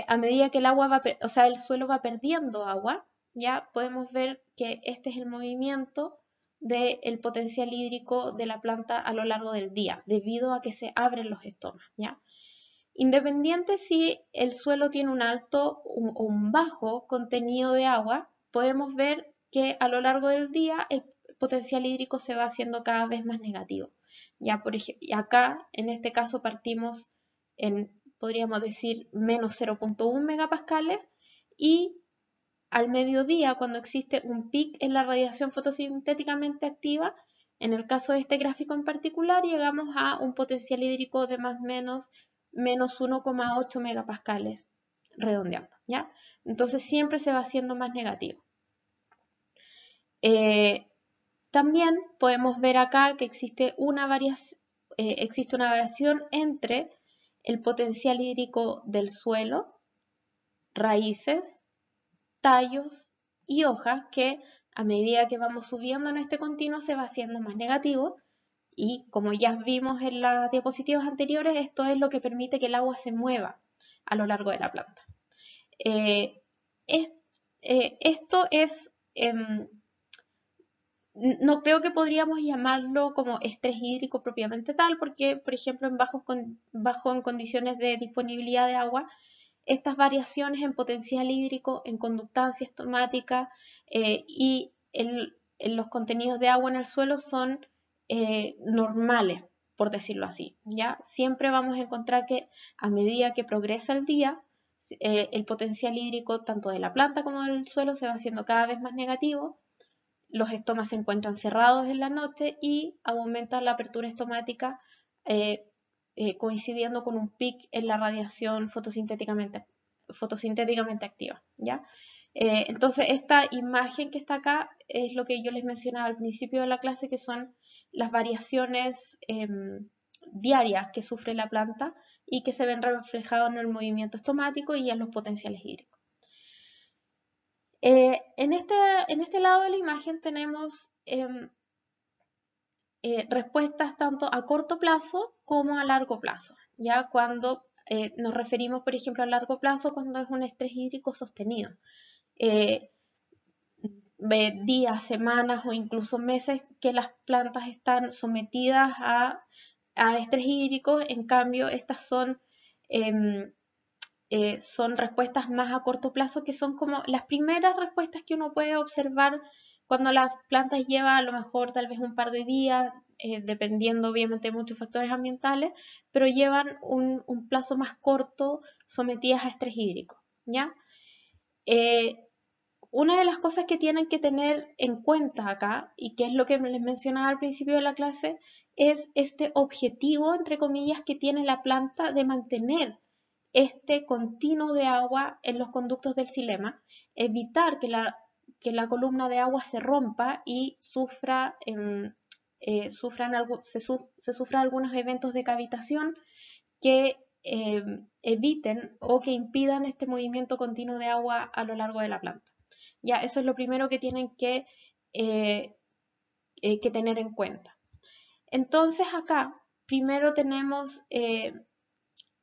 a medida que el agua va, o sea, el suelo va perdiendo agua, ya podemos ver que este es el movimiento del potencial hídrico de la planta a lo largo del día, debido a que se abren los estomas. ¿ya? Independiente si el suelo tiene un alto o un bajo contenido de agua, podemos ver que a lo largo del día el potencial hídrico se va haciendo cada vez más negativo. Ya por ejemplo, acá en este caso partimos en, podríamos decir, menos 0.1 megapascales y al mediodía, cuando existe un pic en la radiación fotosintéticamente activa, en el caso de este gráfico en particular, llegamos a un potencial hídrico de más o menos, menos 1,8 megapascales, redondeando, ¿ya? Entonces siempre se va haciendo más negativo. Eh, también podemos ver acá que existe una, eh, existe una variación entre el potencial hídrico del suelo, raíces, tallos y hojas que a medida que vamos subiendo en este continuo se va haciendo más negativo y como ya vimos en las diapositivas anteriores, esto es lo que permite que el agua se mueva a lo largo de la planta. Eh, eh, esto es, em, no creo que podríamos llamarlo como estrés hídrico propiamente tal, porque por ejemplo en bajos bajo en condiciones de disponibilidad de agua, estas variaciones en potencial hídrico, en conductancia estomática eh, y en los contenidos de agua en el suelo son eh, normales, por decirlo así. ¿ya? Siempre vamos a encontrar que a medida que progresa el día, eh, el potencial hídrico tanto de la planta como del suelo se va haciendo cada vez más negativo. Los estomas se encuentran cerrados en la noche y aumenta la apertura estomática eh, coincidiendo con un pic en la radiación fotosintéticamente, fotosintéticamente activa. ¿ya? Eh, entonces, esta imagen que está acá es lo que yo les mencionaba al principio de la clase, que son las variaciones em, diarias que sufre la planta y que se ven reflejadas en el movimiento estomático y en los potenciales hídricos. Eh, en, este, en, este, lado de la imagen tenemos em, eh, respuestas tanto a corto plazo como a largo plazo, ya cuando eh, nos referimos, por ejemplo, a largo plazo cuando es un estrés hídrico sostenido. Eh, días, semanas o incluso meses que las plantas están sometidas a, estrés hídrico, en cambio estas son, em, son respuestas más a corto plazo que son como las primeras respuestas que uno puede observar cuando las plantas lleva a lo mejor tal vez un par de días, eh, dependiendo obviamente de muchos factores ambientales, pero llevan un, plazo más corto sometidas a estrés hídrico, ¿ya? Eh, una de las cosas que tienen que tener en cuenta acá, y que es lo que les mencionaba al principio de la clase, es este objetivo, entre comillas, que tiene la planta de mantener este continuo de agua en los conductos del silema, evitar que la que la columna de agua se rompa y sufra, em, eh, sufran algo, se, sufra algunos eventos de cavitación que em, eviten o que impidan este movimiento continuo de agua a lo largo de la planta. Ya, eso es lo primero que tienen que, eh, eh, que tener en cuenta. Entonces acá, primero tenemos,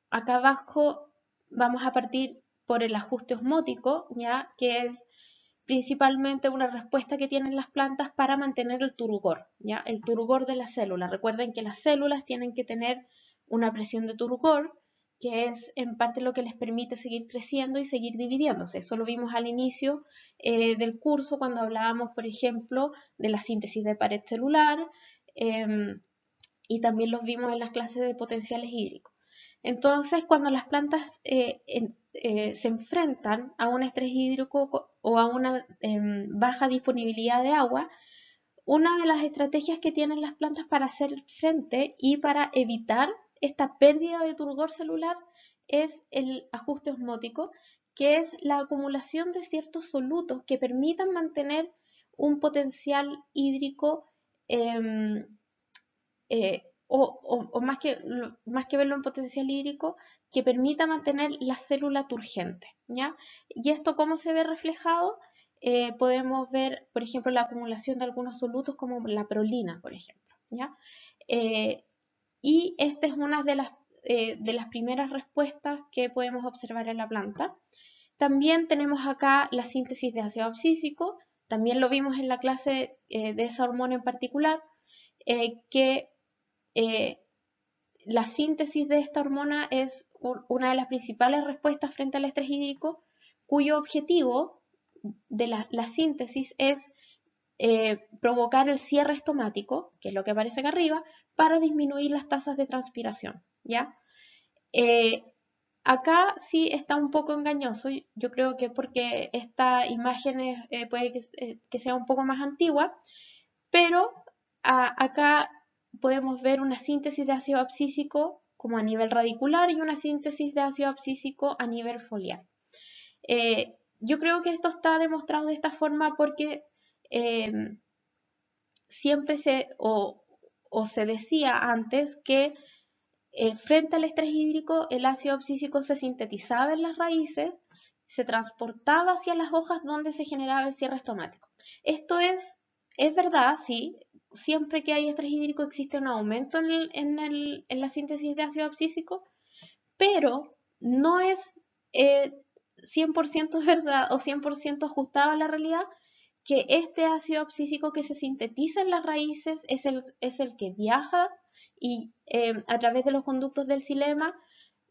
acá abajo vamos a partir por el ajuste osmótico, ya que es principalmente una respuesta que tienen las plantas para mantener el turgor, ¿ya? el turgor de las célula. Recuerden que las células tienen que tener una presión de turgor, que es en parte lo que les permite seguir creciendo y seguir dividiéndose. Eso lo vimos al inicio eh, del curso cuando hablábamos, por ejemplo, de la síntesis de pared celular em, y también los vimos en las clases de potenciales hídricos. Entonces, cuando las plantas eh, eh, se enfrentan a un estrés hídrico o a una em, baja disponibilidad de agua, una de las estrategias que tienen las plantas para hacer frente y para evitar esta pérdida de turgor celular es el ajuste osmótico, que es la acumulación de ciertos solutos que permitan mantener un potencial hídrico em, eh, o, más, que, verlo en potencial hídrico, que permita mantener la célula turgente. ¿ya? ¿Y esto cómo se ve reflejado? Eh, podemos ver, por ejemplo, la acumulación de algunos solutos como la prolina, por ejemplo. Eh, y esta es una de las, eh, de las primeras respuestas que podemos observar en la planta. También tenemos acá la síntesis de ácido abscísico, también lo vimos en la clase de esa hormona en particular, que eh, la síntesis de esta hormona es una de las principales respuestas frente al estrés hídrico, cuyo objetivo de la, síntesis es eh, provocar el cierre estomático, que es lo que aparece acá arriba, para disminuir las tasas de transpiración. ¿ya? Eh, acá sí está un poco engañoso, yo creo que porque esta imagen puede que, sea un poco más antigua, pero acá podemos ver una síntesis de ácido abscísico como a nivel radicular y una síntesis de ácido abscísico a nivel foliar. Eh, yo creo que esto está demostrado de esta forma porque eh, siempre se, o, se decía antes que eh, frente al estrés hídrico el ácido abscísico se sintetizaba en las raíces, se transportaba hacia las hojas donde se generaba el cierre estomático. Esto es, es verdad, sí, siempre que hay estrés hídrico existe un aumento en, la síntesis de ácido abscísico, pero no es 100% eh, verdad o 100% ajustado a la realidad que este ácido abscísico que se sintetiza en las raíces es el, que viaja y eh, a través de los conductos del silema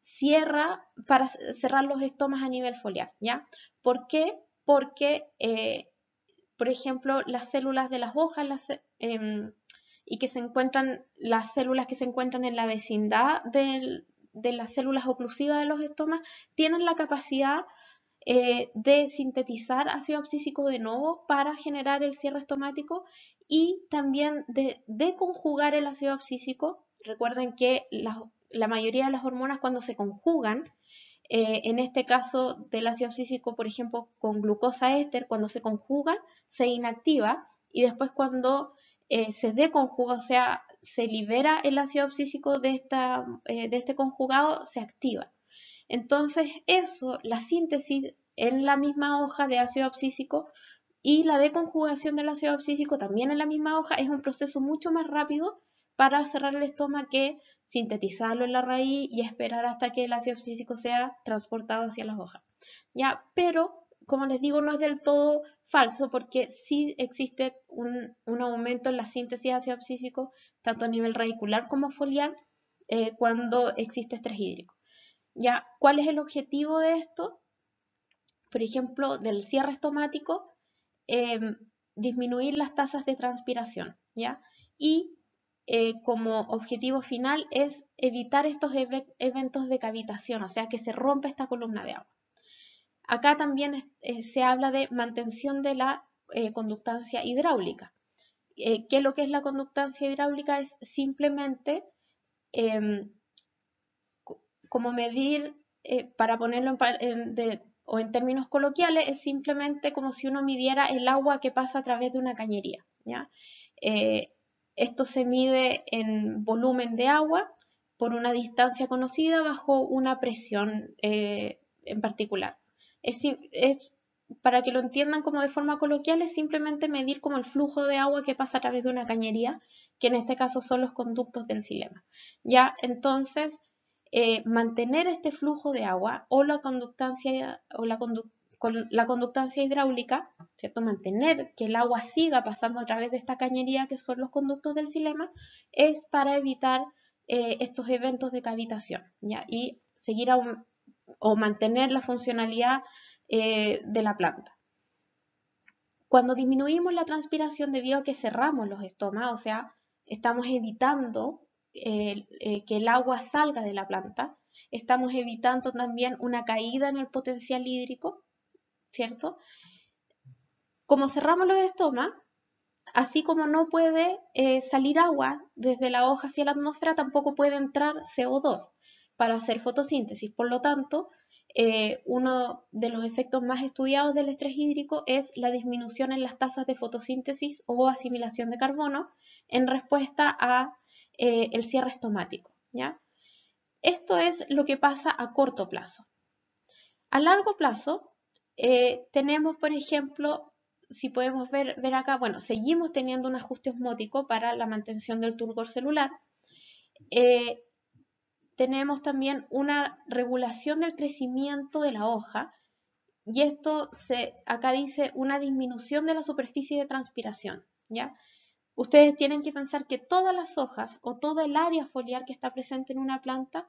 cierra para cerrar los estomas a nivel foliar, ¿ya? ¿Por qué? Porque, eh, por ejemplo, las células de las hojas, las, Em, y que se encuentran las células que se encuentran en la vecindad de las células oclusivas de los estomas, tienen la capacidad eh, de sintetizar ácido abscísico de nuevo para generar el cierre estomático y también de, conjugar el ácido abscísico. Recuerden que la, mayoría de las hormonas cuando se conjugan, eh, en este caso del ácido abscísico, por ejemplo, con glucosa éster, cuando se conjuga se inactiva y después cuando eh, se deconjuga, o sea, se libera el ácido abscísico de, esta, eh, de este conjugado, se activa. Entonces, eso, la síntesis en la misma hoja de ácido abscísico y la deconjugación del ácido abscísico también en la misma hoja es un proceso mucho más rápido para cerrar el estómago que sintetizarlo en la raíz y esperar hasta que el ácido abscísico sea transportado hacia las hojas. Ya, pero como les digo, no es del todo falso porque sí existe un, aumento en la síntesis de ácido abscísico, tanto a nivel radicular como foliar, eh, cuando existe estrés hídrico. ¿Ya? ¿Cuál es el objetivo de esto? Por ejemplo, del cierre estomático, em, disminuir las tasas de transpiración, ¿ya? Y eh, como objetivo final es evitar estos eventos de cavitación, o sea, que se rompe esta columna de agua. Acá también eh, se habla de mantención de la eh, conductancia hidráulica. Eh, ¿Qué es lo que es la conductancia hidráulica? Es simplemente em, como medir, para ponerlo en, o en términos coloquiales, es simplemente como si uno midiera el agua que pasa a través de una cañería. esto se mide en volumen de agua por una distancia conocida bajo una presión en particular es, para que lo entiendan como de forma coloquial, es simplemente medir como el flujo de agua que pasa a través de una cañería, que en este caso son los conductos del silema. Ya, entonces, eh, mantener este flujo de agua o la conductancia, o la conductancia hidráulica, ¿cierto? mantener que el agua siga pasando a través de esta cañería que son los conductos del silema, es para evitar eh, estos eventos de cavitación ¿ya? y seguir aún o mantener la funcionalidad eh, de la planta. Cuando disminuimos la transpiración debido a que cerramos los estomas, o sea, estamos evitando eh, que el agua salga de la planta, estamos evitando también una caída en el potencial hídrico, ¿cierto? Como cerramos los estomas, así como no puede eh, salir agua desde la hoja hacia la atmósfera, tampoco puede entrar CO2 para hacer fotosíntesis. Por lo tanto, eh, uno de los efectos más estudiados del estrés hídrico es la disminución en las tasas de fotosíntesis o asimilación de carbono en respuesta a eh, el cierre estomático. ¿ya? Esto es lo que pasa a corto plazo. A largo plazo, eh, tenemos, por ejemplo, si podemos ver, ver acá, bueno, seguimos teniendo un ajuste osmótico para la mantención del turgor celular tenemos también una regulación del crecimiento de la hoja y esto se, acá dice una disminución de la superficie de transpiración, ¿ya? Ustedes tienen que pensar que todas las hojas o todo el área foliar que está presente en una planta,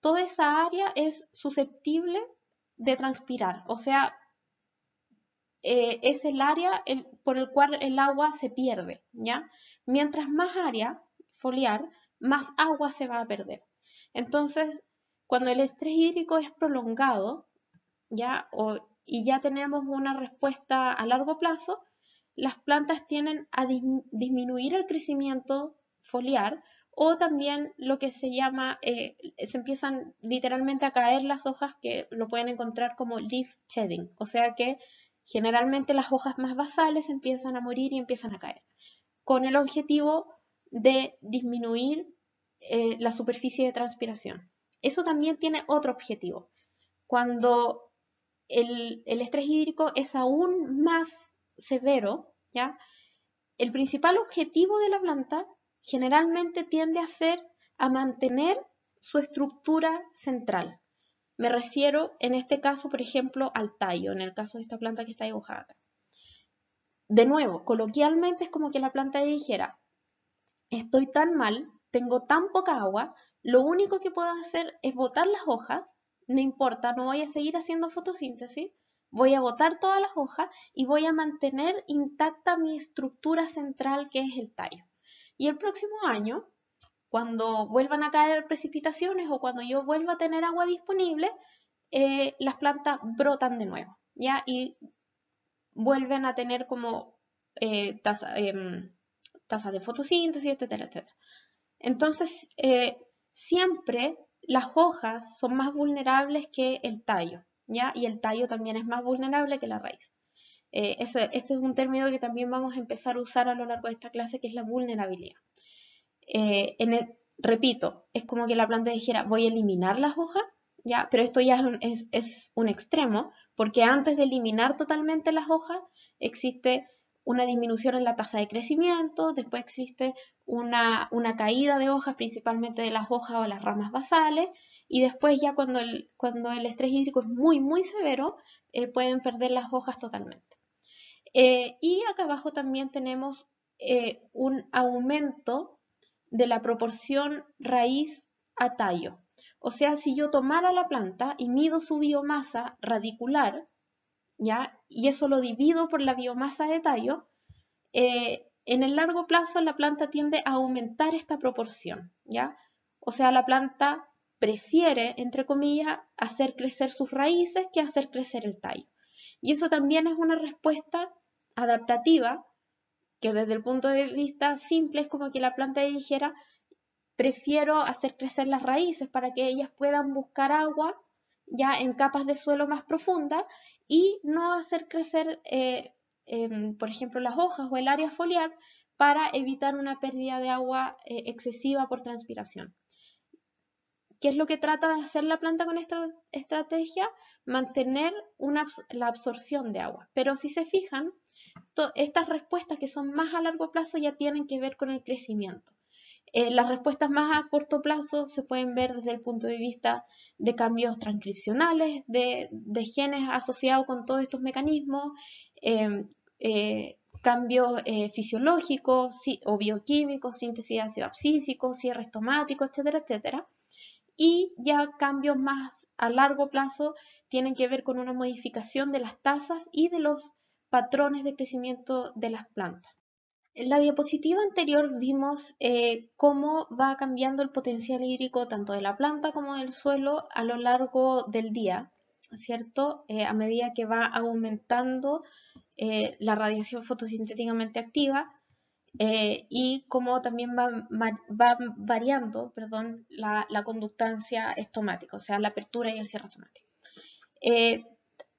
toda esa área es susceptible de transpirar, o sea, eh, es el área por el cual el agua se pierde, ¿ya? Mientras más área foliar, más agua se va a perder. Entonces, cuando el estrés hídrico es prolongado, ¿ya? y ya tenemos una respuesta a largo plazo, las plantas tienen a disminuir el crecimiento foliar o también lo que se llama, eh, se empiezan literalmente a caer las hojas que lo pueden encontrar como leaf shedding, o sea que generalmente las hojas más basales empiezan a morir y empiezan a caer, con el objetivo de disminuir eh, la superficie de transpiración. Eso también tiene otro objetivo. Cuando el, estrés hídrico es aún más severo, ¿ya? el principal objetivo de la planta generalmente tiende a ser a mantener su estructura central. Me refiero en este caso, por ejemplo, al tallo, en el caso de esta planta que está dibujada acá. De nuevo, coloquialmente es como que la planta dijera, estoy tan mal tengo tan poca agua, lo único que puedo hacer es botar las hojas, no importa, no voy a seguir haciendo fotosíntesis, voy a botar todas las hojas y voy a mantener intacta mi estructura central que es el tallo. Y el próximo año, cuando vuelvan a caer precipitaciones o cuando yo vuelva a tener agua disponible, eh, las plantas brotan de nuevo, ¿ya? Y vuelven a tener como eh, tasas em, tasa de fotosíntesis, etcétera, etcétera. Entonces, eh, siempre las hojas son más vulnerables que el tallo, ¿ya? Y el tallo también es más vulnerable que la raíz. Eh, esto es un término que también vamos a empezar a usar a lo largo de esta clase, que es la vulnerabilidad. Eh, en repito, es como que la planta dijera, voy a eliminar las hojas, ¿ya? Pero esto ya es es un extremo, porque antes de eliminar totalmente las hojas, existe una disminución en la tasa de crecimiento, después existe una, caída de hojas, principalmente de las hojas o las ramas basales, y después ya cuando el, cuando el estrés hídrico es muy, muy severo, eh, pueden perder las hojas totalmente. Eh, y acá abajo también tenemos eh, un aumento de la proporción raíz a tallo. O sea, si yo tomara la planta y mido su biomasa radicular, y eso lo divido por la biomasa de tallo. Eh, en el largo plazo la planta tiende a aumentar esta proporción, ¿ya? O sea, la planta prefiere, entre comillas, hacer crecer sus raíces que hacer crecer el tallo. Y eso también es una respuesta adaptativa que desde el punto de vista simple es como que la planta dijera, prefiero hacer crecer las raíces para que ellas puedan buscar agua ya en capas de suelo más profundas y no hacer crecer, eh, em, por ejemplo, las hojas o el área foliar para evitar una pérdida de agua eh, excesiva por transpiración. ¿Qué es lo que trata de hacer la planta con esta estrategia? Mantener la absorción de agua. Pero si se fijan, estas respuestas que son más a largo plazo ya tienen que ver con el crecimiento. Eh, las respuestas más a corto plazo se pueden ver desde el punto de vista de cambios transcripcionales, de, genes asociados con todos estos mecanismos, em, eh, cambios eh, fisiológicos o bioquímicos, síntesis de ácido abscísico, cierre estomático, etcétera, etcétera. Y ya cambios más a largo plazo tienen que ver con una modificación de las tasas y de los patrones de crecimiento de las plantas. En la diapositiva anterior vimos eh, cómo va cambiando el potencial hídrico tanto de la planta como del suelo a lo largo del día, ¿cierto? Eh, a medida que va aumentando eh, la radiación fotosintéticamente activa y cómo también va, variando perdón, la, la, conductancia estomática, o sea, la apertura y el cierre estomático.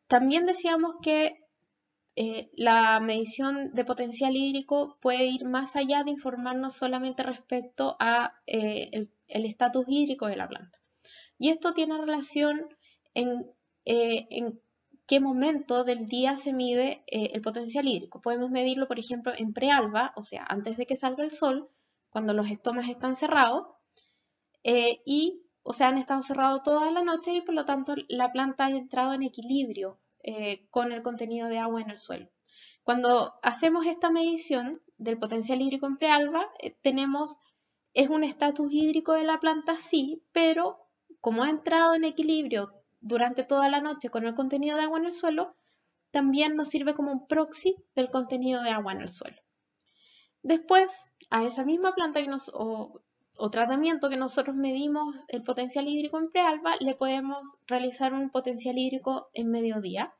también decíamos que eh, la medición de potencial hídrico puede ir más allá de informarnos solamente respecto a eh, el estatus hídrico de la planta. Y esto tiene relación en, eh, en qué momento del día se mide el potencial hídrico. Podemos medirlo, por ejemplo, en prealba, o sea, antes de que salga el sol, cuando los estomas están cerrados, y, o sea, han estado cerrados toda la noche y por lo tanto la planta ha entrado en equilibrio eh, con el contenido de agua en el suelo. Cuando hacemos esta medición del potencial hídrico en prealba, eh, tenemos, es un estatus hídrico de la planta, sí, pero como ha entrado en equilibrio durante toda la noche con el contenido de agua en el suelo, también nos sirve como un proxy del contenido de agua en el suelo. Después, a esa misma planta que nos, o tratamiento que nosotros medimos el potencial hídrico en prealba, le podemos realizar un potencial hídrico en mediodía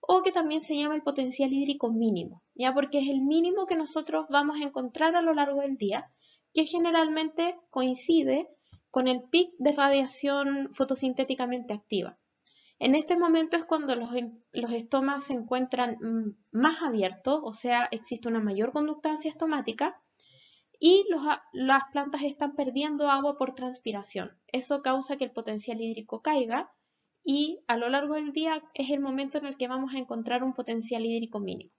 o que también se llama el potencial hídrico mínimo, ya porque es el mínimo que nosotros vamos a encontrar a lo largo del día, que generalmente coincide con el pic de radiación fotosintéticamente activa. En este momento es cuando los, em, los estomas se encuentran mm, más abiertos, o sea, existe una mayor conductancia estomática, y las plantas están perdiendo agua por transpiración. Eso causa que el potencial hídrico caiga y a lo largo del día es el momento en el que vamos a encontrar un potencial hídrico mínimo.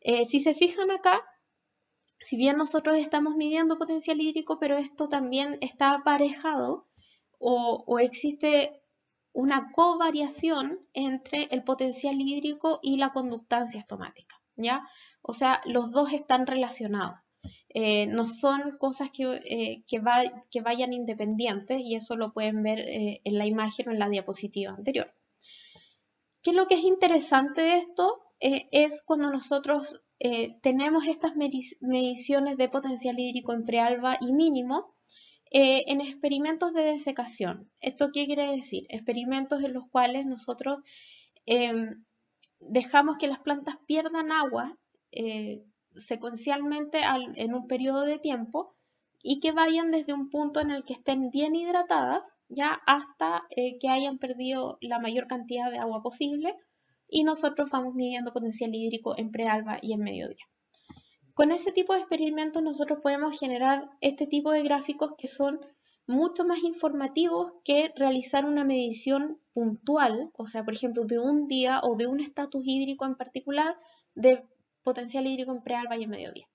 Eh, si se fijan acá, si bien nosotros estamos midiendo potencial hídrico, pero esto también está aparejado o, existe una covariación entre el potencial hídrico y la conductancia estomática, ¿ya? O sea, los dos están relacionados. Eh, no son cosas que, eh, que, vayan independientes y eso lo pueden ver eh, en la imagen o en la diapositiva anterior. ¿Qué es lo que es interesante de esto? es cuando nosotros tenemos estas mediciones de potencial hídrico en prealba y mínimo en experimentos de desecación. ¿Esto qué quiere decir? Experimentos en los cuales nosotros em, dejamos que las plantas pierdan agua secuencialmente en un periodo de tiempo y que vayan desde un punto en el que estén bien hidratadas ya hasta eh, que hayan perdido la mayor cantidad de agua posible y nosotros vamos midiendo potencial hídrico en prealba y en mediodía. Con ese tipo de experimentos nosotros podemos generar este tipo de gráficos que son mucho más informativos que realizar una medición puntual, o sea, por ejemplo, de un día o de un estatus hídrico en particular de potencial hídrico en prealba y en Mediodía.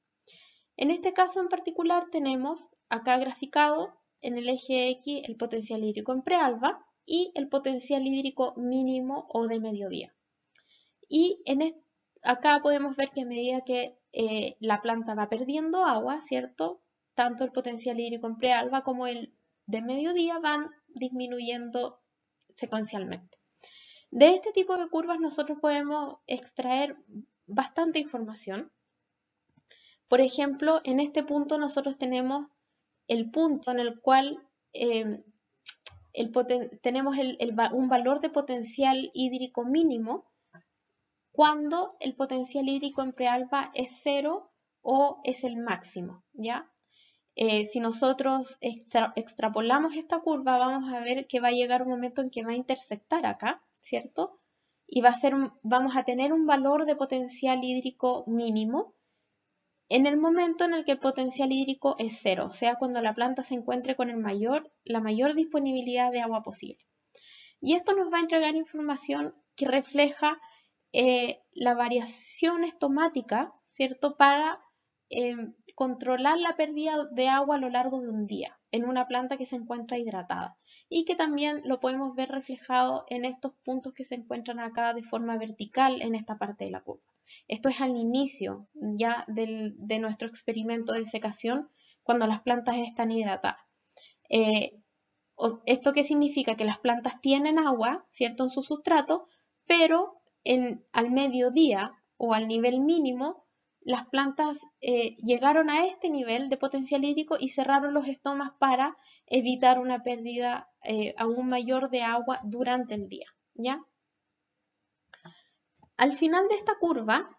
En este caso en particular tenemos acá graficado en el eje X el potencial hídrico en prealba y el potencial hídrico mínimo o de mediodía. Y en acá podemos ver que a medida que eh, la planta va perdiendo agua, ¿cierto? Tanto el potencial hídrico en prealba como el de mediodía van disminuyendo secuencialmente. De este tipo de curvas nosotros podemos extraer bastante información. Por ejemplo, en este punto nosotros tenemos el punto en el cual em, tenemos un valor de potencial hídrico mínimo cuando el potencial hídrico en prealba es cero o es el máximo, ¿ya? Eh, si nosotros extrapolamos esta curva, vamos a ver que va a llegar un momento en que va a intersectar acá, ¿cierto? y va a vamos a tener un valor de potencial hídrico mínimo en el momento en el que el potencial hídrico es cero, o sea, cuando la planta se encuentre con el mayor, la mayor disponibilidad de agua posible. Y esto nos va a entregar información que refleja eh, la variación estomática, ¿cierto?, para eh, controlar la pérdida de agua a lo largo de un día en una planta que se encuentra hidratada y que también lo podemos ver reflejado en estos puntos que se encuentran acá de forma vertical en esta parte de la curva. Esto es al inicio ya del, de nuestro experimento de secación cuando las plantas están hidratadas. Eh, ¿Esto qué significa? Que las plantas tienen agua, ¿cierto?, en su sustrato, pero en, al mediodía o al nivel mínimo, las plantas eh, llegaron a este nivel de potencial hídrico y cerraron los estomas para evitar una pérdida eh, aún mayor de agua durante el día, ¿ya? Al final de esta curva,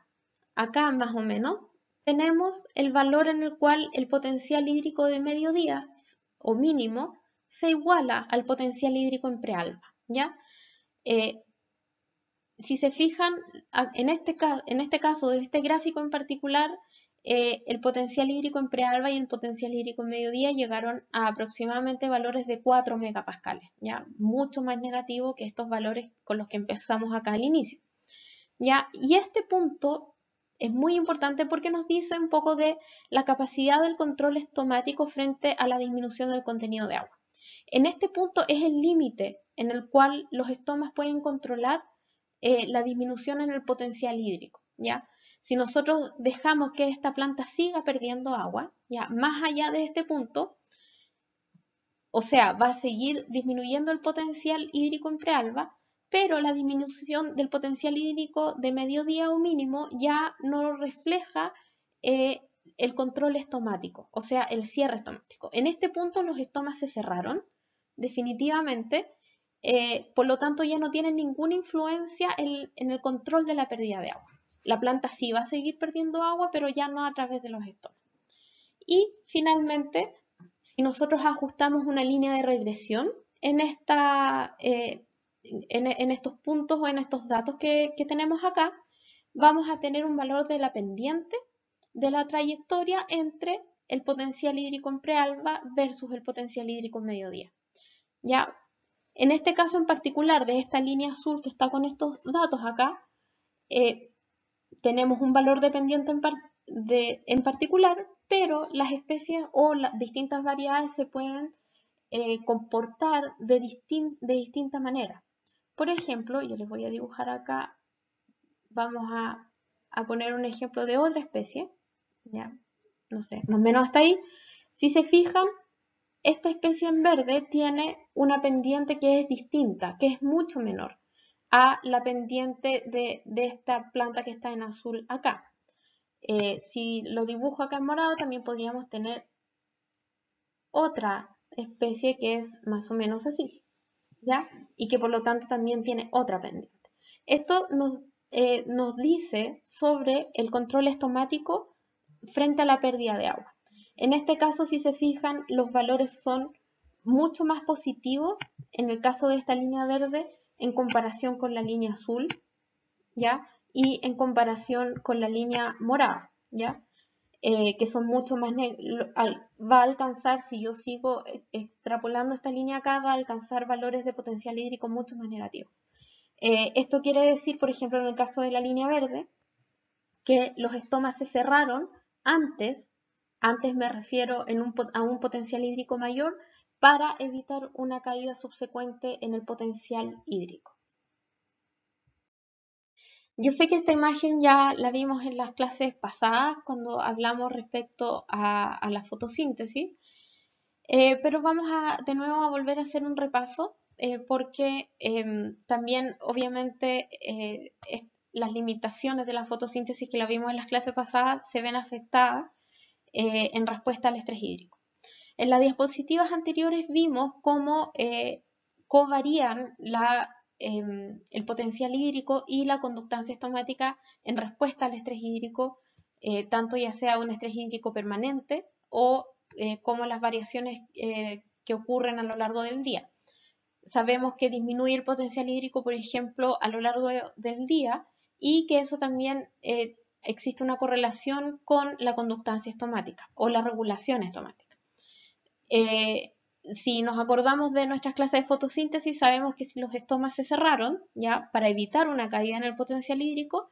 acá más o menos, tenemos el valor en el cual el potencial hídrico de mediodía o mínimo se iguala al potencial hídrico en prealba, ¿ya? Eh, si se fijan, en este, en este caso de este gráfico en particular, eh, el potencial hídrico en prealba y el potencial hídrico en mediodía llegaron a aproximadamente valores de 4 megapascales, ya mucho más negativo que estos valores con los que empezamos acá al inicio. ¿ya? Y este punto es muy importante porque nos dice un poco de la capacidad del control estomático frente a la disminución del contenido de agua. En este punto es el límite en el cual los estomas pueden controlar eh, la disminución en el potencial hídrico, ¿ya? Si nosotros dejamos que esta planta siga perdiendo agua, ya más allá de este punto, o sea, va a seguir disminuyendo el potencial hídrico en prealba, pero la disminución del potencial hídrico de mediodía o mínimo ya no refleja eh, el control estomático, o sea, el cierre estomático. En este punto los estomas se cerraron, definitivamente, eh, por lo tanto ya no tienen ninguna influencia en el control de la pérdida de agua. La planta sí va a seguir perdiendo agua, pero ya no a través de los estomas. Y finalmente, si nosotros ajustamos una línea de regresión en, esta, eh, en, estos puntos o en estos datos que, tenemos acá, vamos a tener un valor de la pendiente de la trayectoria entre el potencial hídrico en prealba versus el potencial hídrico en mediodía. Ya, en este caso en particular de esta línea azul que está con estos datos acá, eh, tenemos un valor dependiente en, en particular, pero las especies o las distintas variedades se pueden eh, comportar de, distin de distinta manera. Por ejemplo, yo les voy a dibujar acá, vamos a, poner un ejemplo de otra especie, ya, no sé, más o menos hasta ahí. Si se fijan, esta especie en verde tiene una pendiente que es distinta, que es mucho menor a la pendiente de, esta planta que está en azul acá. Eh, si lo dibujo acá en morado, también podríamos tener otra especie que es más o menos así, ¿ya? Y que por lo tanto también tiene otra pendiente. Esto nos, eh, nos dice sobre el control estomático frente a la pérdida de agua. En este caso, si se fijan, los valores son mucho más positivos en el caso de esta línea verde en comparación con la línea azul, ¿ya? Y en comparación con la línea morada, ¿ya? Eh, que son mucho más va a alcanzar, si yo sigo e-, extrapolando esta línea acá, va a alcanzar valores de potencial hídrico mucho más negativos. Eh, esto quiere decir, por ejemplo, en el caso de la línea verde, que los estomas se cerraron antes, antes me refiero a un potencial hídrico mayor, para evitar una caída subsecuente en el potencial hídrico. Yo sé que esta imagen ya la vimos en las clases pasadas cuando hablamos respecto a, la fotosíntesis, eh, pero vamos de nuevo a volver a hacer un repaso eh, porque em, también obviamente eh, las limitaciones de la fotosíntesis que la vimos en las clases pasadas se ven afectadas en respuesta al estrés hídrico. En las diapositivas anteriores vimos cómo eh, covarían em, el potencial hídrico y la conductancia estomática en respuesta al estrés hídrico, eh, tanto ya sea un estrés hídrico permanente o eh, como las variaciones que ocurren a lo largo del día. Sabemos que disminuye el potencial hídrico, por ejemplo, a lo largo del día y que eso también existe una correlación con la conductancia estomática o la regulación estomática. Eh, si nos acordamos de nuestras clases de fotosíntesis, sabemos que si los estomas se cerraron, ya para evitar una caída en el potencial hídrico,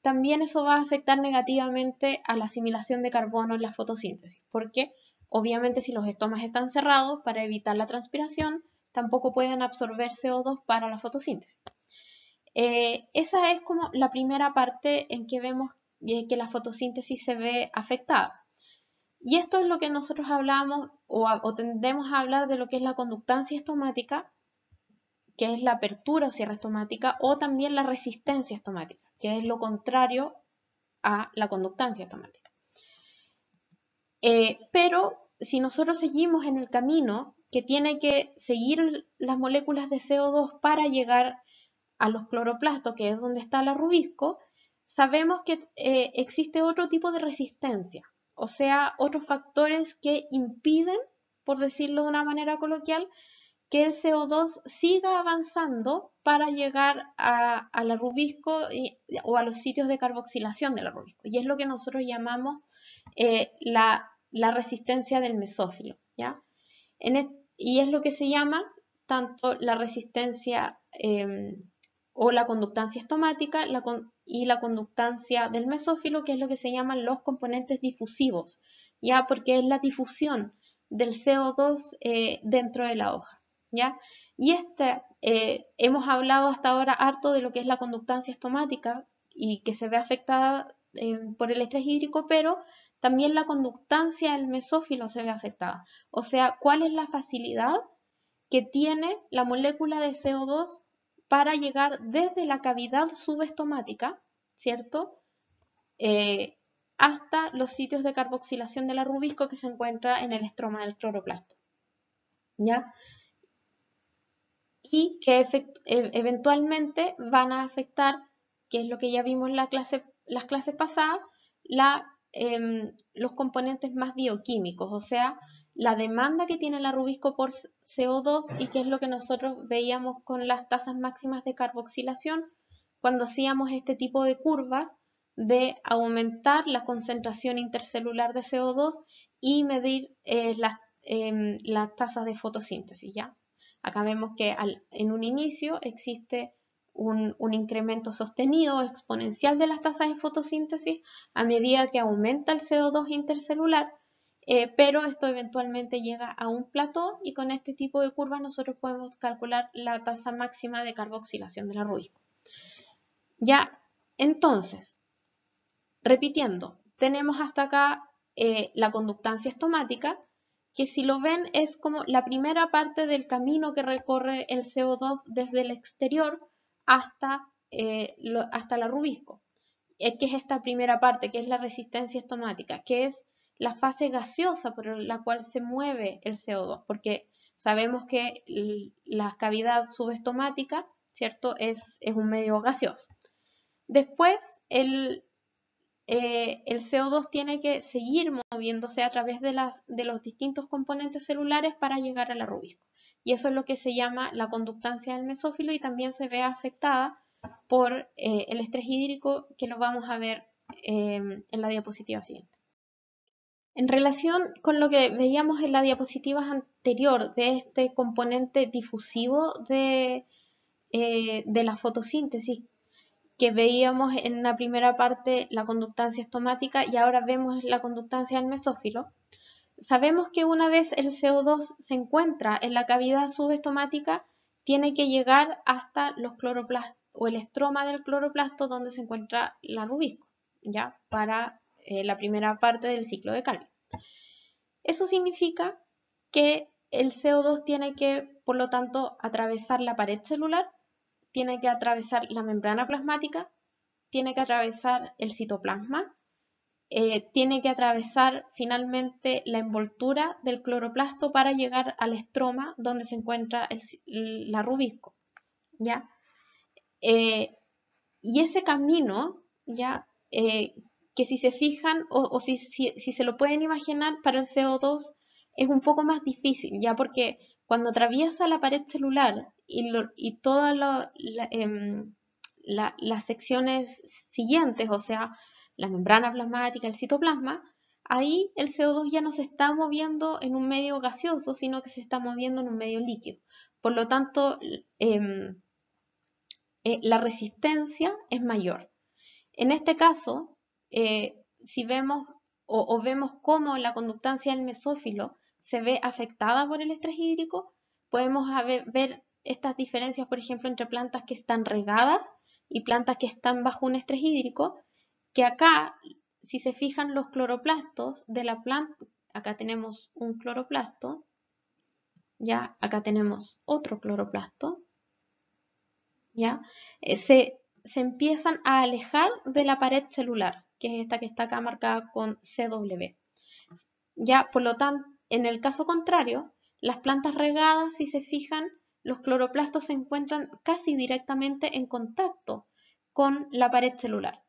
también eso va a afectar negativamente a la asimilación de carbono en la fotosíntesis, porque obviamente si los estomas están cerrados para evitar la transpiración, tampoco pueden absorber CO2 para la fotosíntesis. Eh, esa es como la primera parte en que vemos eh, que la fotosíntesis se ve afectada. Y esto es lo que nosotros hablamos o, tendemos a hablar de lo que es la conductancia estomática, que es la apertura o cierre estomática, o también la resistencia estomática, que es lo contrario a la conductancia estomática. Eh, pero si nosotros seguimos en el camino que tiene que seguir las moléculas de CO2 para llegar a los cloroplastos, que es donde está la rubisco, sabemos que eh, existe otro tipo de resistencia, o sea, otros factores que impiden, por decirlo de una manera coloquial, que el CO2 siga avanzando para llegar a, la rubisco o a los sitios de carboxilación del rubisco. Y es lo que nosotros llamamos eh, la, resistencia del mesófilo. ¿ya? E, y es lo que se llama tanto la resistencia em, o la conductancia estomática, la, y la conductancia del mesófilo, que es lo que se llaman los componentes difusivos, ya porque es la difusión del CO2 eh, dentro de la hoja. ¿Ya? Y este, eh, hemos hablado hasta ahora harto de lo que es la conductancia estomática y que se ve afectada eh, por el estrés hídrico, pero también la conductancia del mesófilo se ve afectada. O sea, ¿cuál es la facilidad que tiene la molécula de CO2 para llegar desde la cavidad subestomática, ¿cierto? Eh, hasta los sitios de carboxilación del rubisco que se encuentra en el estroma del cloroplasto. ¿Ya? Y que e-, eventualmente van a afectar, que es lo que ya vimos en la clase, las clases pasadas, la, em, los componentes más bioquímicos, o sea, la demanda que tiene la Rubisco por CO2 y que es lo que nosotros veíamos con las tasas máximas de carboxilación cuando hacíamos este tipo de curvas de aumentar la concentración intercelular de CO2 y medir eh, las, em, las, tasas de fotosíntesis. ¿ya? Acá vemos que en un inicio existe un, un, incremento sostenido exponencial de las tasas de fotosíntesis a medida que aumenta el CO2 intercelular eh, pero esto eventualmente llega a un platón y con este tipo de curva nosotros podemos calcular la tasa máxima de carboxilación del rubisco. Ya, entonces, repitiendo, tenemos hasta acá eh, la conductancia estomática, que si lo ven es como la primera parte del camino que recorre el CO2 desde el exterior hasta, eh, hasta el arrubisco, que es esta primera parte, que es la resistencia estomática, que es la fase gaseosa por la cual se mueve el CO2, porque sabemos que la cavidad subestomática, ¿cierto? Es, es un medio gaseoso. Después, el, eh, el, CO2 tiene que seguir moviéndose a través de, las, de los distintos componentes celulares para llegar al rubisco Y eso es lo que se llama la conductancia del mesófilo y también se ve afectada por eh, el estrés hídrico que lo vamos a ver eh, en la diapositiva siguiente. En relación con lo que veíamos en la diapositiva anterior de este componente difusivo de, eh, de la fotosíntesis, que veíamos en la primera parte la conductancia estomática y ahora vemos la conductancia del mesófilo, sabemos que una vez el CO2 se encuentra en la cavidad subestomática, tiene que llegar hasta los cloroplastos o el estroma del cloroplasto donde se encuentra la rubisco, ya para eh, la primera parte del ciclo de Calvin. Eso significa que el CO2 tiene que, por lo tanto, atravesar la pared celular, tiene que atravesar la membrana plasmática, tiene que atravesar el citoplasma, eh, tiene que atravesar finalmente la envoltura del cloroplasto para llegar al estroma donde se encuentra el, la rubisco. ¿ya? Eh, y ese camino, ¿ya? que si se fijan o, si, se lo pueden imaginar, para el CO2 es un poco más difícil, ya porque cuando atraviesa la pared celular y, y todas em, las secciones siguientes, o sea, la membrana plasmática, el citoplasma, ahí el CO2 ya no se está moviendo en un medio gaseoso, sino que se está moviendo en un medio líquido. Por lo tanto, em, eh, la resistencia es mayor. En este caso, eh, si vemos o, vemos cómo la conductancia del mesófilo se ve afectada por el estrés hídrico, podemos ver estas diferencias, por ejemplo, entre plantas que están regadas y plantas que están bajo un estrés hídrico, que acá, si se fijan los cloroplastos de la planta, acá tenemos un cloroplasto, ya, acá tenemos otro cloroplasto, ya, eh, se empiezan a alejar de la pared celular, que es esta que está acá marcada con CW. Ya, por lo tanto, en el caso contrario, las plantas regadas, si se fijan, los cloroplastos se encuentran casi directamente en contacto con la pared celular.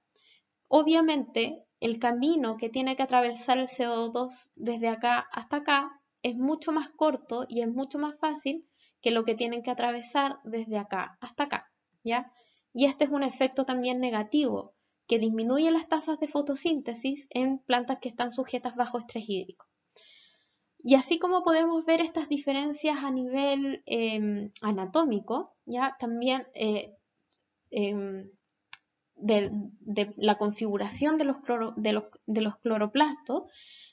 Obviamente, el camino que tiene que atravesar el CO2 desde acá hasta acá es mucho más corto y es mucho más fácil que lo que tienen que atravesar desde acá hasta acá, ¿ya? Y este es un efecto también negativo, que disminuye las tasas de fotosíntesis en plantas que están sujetas bajo estrés hídrico. Y así como podemos ver estas diferencias a nivel em, anatómico, ya también eh, em, de, la configuración de los cloroplastos,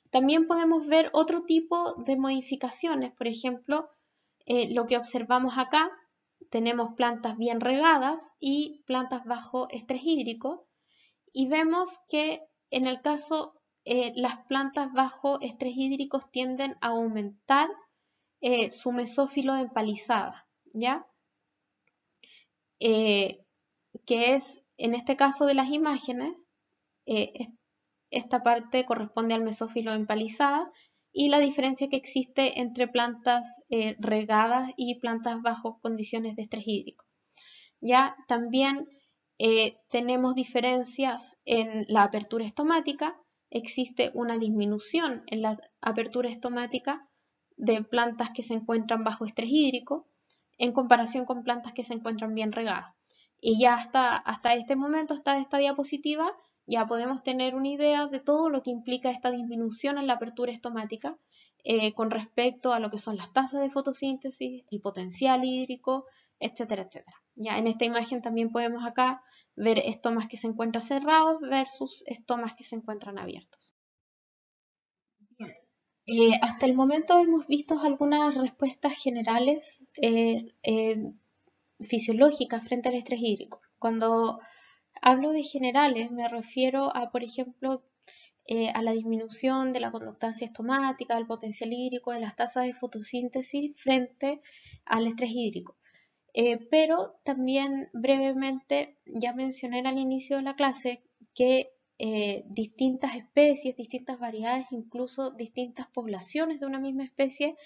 también podemos ver otro tipo de modificaciones. Por ejemplo, eh, lo que observamos acá, tenemos plantas bien regadas y plantas bajo estrés hídrico, y vemos que en el caso de eh, las plantas bajo estrés hídrico tienden a aumentar eh, su mesófilo empalizada, ¿ya? Eh, que es, en este caso de las imágenes, esta parte corresponde al mesófilo empalizada y la diferencia que existe entre plantas regadas y plantas bajo condiciones de estrés hídrico. Ya también eh, tenemos diferencias en la apertura estomática, existe una disminución en la apertura estomática de plantas que se encuentran bajo estrés hídrico en comparación con plantas que se encuentran bien regadas. Y ya hasta, hasta este momento, hasta esta diapositiva, ya podemos tener una idea de todo lo que implica esta disminución en la apertura estomática eh, con respecto a lo que son las tasas de fotosíntesis, el potencial hídrico, etcétera, etcétera. Ya en esta imagen también podemos acá ver estomas que se encuentran cerrados versus estomas que se encuentran abiertos. Eh, hasta el momento hemos visto algunas respuestas generales eh, eh, fisiológicas frente al estrés hídrico. Cuando hablo de generales me refiero a, por ejemplo, a la disminución de la conductancia estomática, del potencial hídrico, de las tasas de fotosíntesis frente al estrés hídrico. Eh, pero también brevemente ya mencioné al inicio de la clase que eh, distintas especies, distintas variedades, incluso distintas poblaciones de una misma especie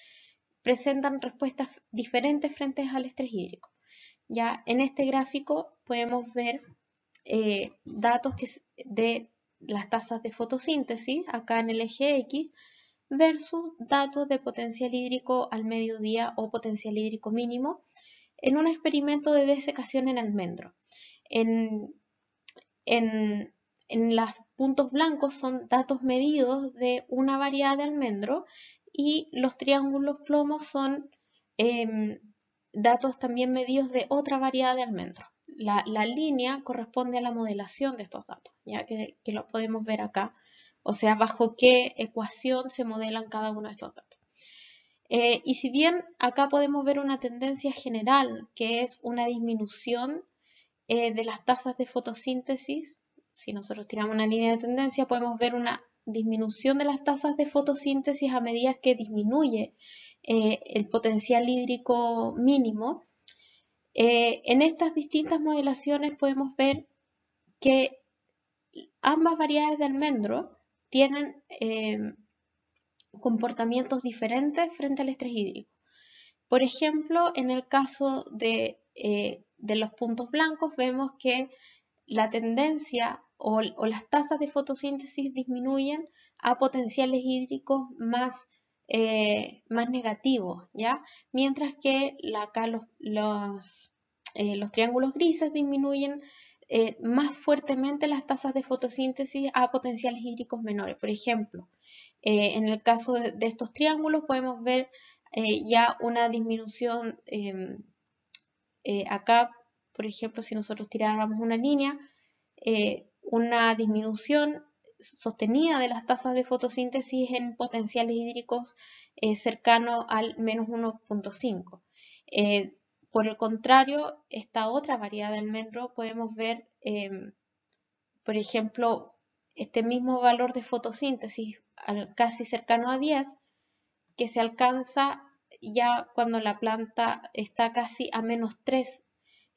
presentan respuestas diferentes frente al estrés hídrico. Ya en este gráfico podemos ver eh, datos de las tasas de fotosíntesis acá en el eje X versus datos de potencial hídrico al mediodía o potencial hídrico mínimo en un experimento de desecación en almendro. En, los puntos blancos son datos medidos de una variedad de almendro y los triángulos plomos son em, datos también medidos de otra variedad de almendro. La, línea corresponde a la modelación de estos datos, ya que, que lo podemos ver acá. O sea, bajo qué ecuación se modelan cada uno de estos datos. Eh, y si bien acá podemos ver una tendencia general, que es una disminución eh, de las tasas de fotosíntesis, si nosotros tiramos una línea de tendencia, podemos ver una disminución de las tasas de fotosíntesis a medida que disminuye eh, el potencial hídrico mínimo. en estas distintas modelaciones podemos ver que ambas variedades de almendro tienen comportamientos diferentes frente al estrés hídrico. Por ejemplo, en el caso de, eh, los puntos blancos vemos que la tendencia o, las tasas de fotosíntesis disminuyen a potenciales hídricos más, eh, más negativos, ¿ya? Mientras que acá los, eh, los, triángulos grises disminuyen más fuertemente las tasas de fotosíntesis a potenciales hídricos menores. Por ejemplo, eh, en el caso de, estos triángulos podemos ver eh, ya una disminución em, eh, acá, por ejemplo, si nosotros tiráramos una línea, una disminución sostenida de las tasas de fotosíntesis en potenciales hídricos cercano al menos 1.5. por el contrario, esta otra variedad del MENRO podemos ver, em, por ejemplo, este mismo valor de fotosíntesis casi cercano a 10, que se alcanza ya cuando la planta está casi a menos 3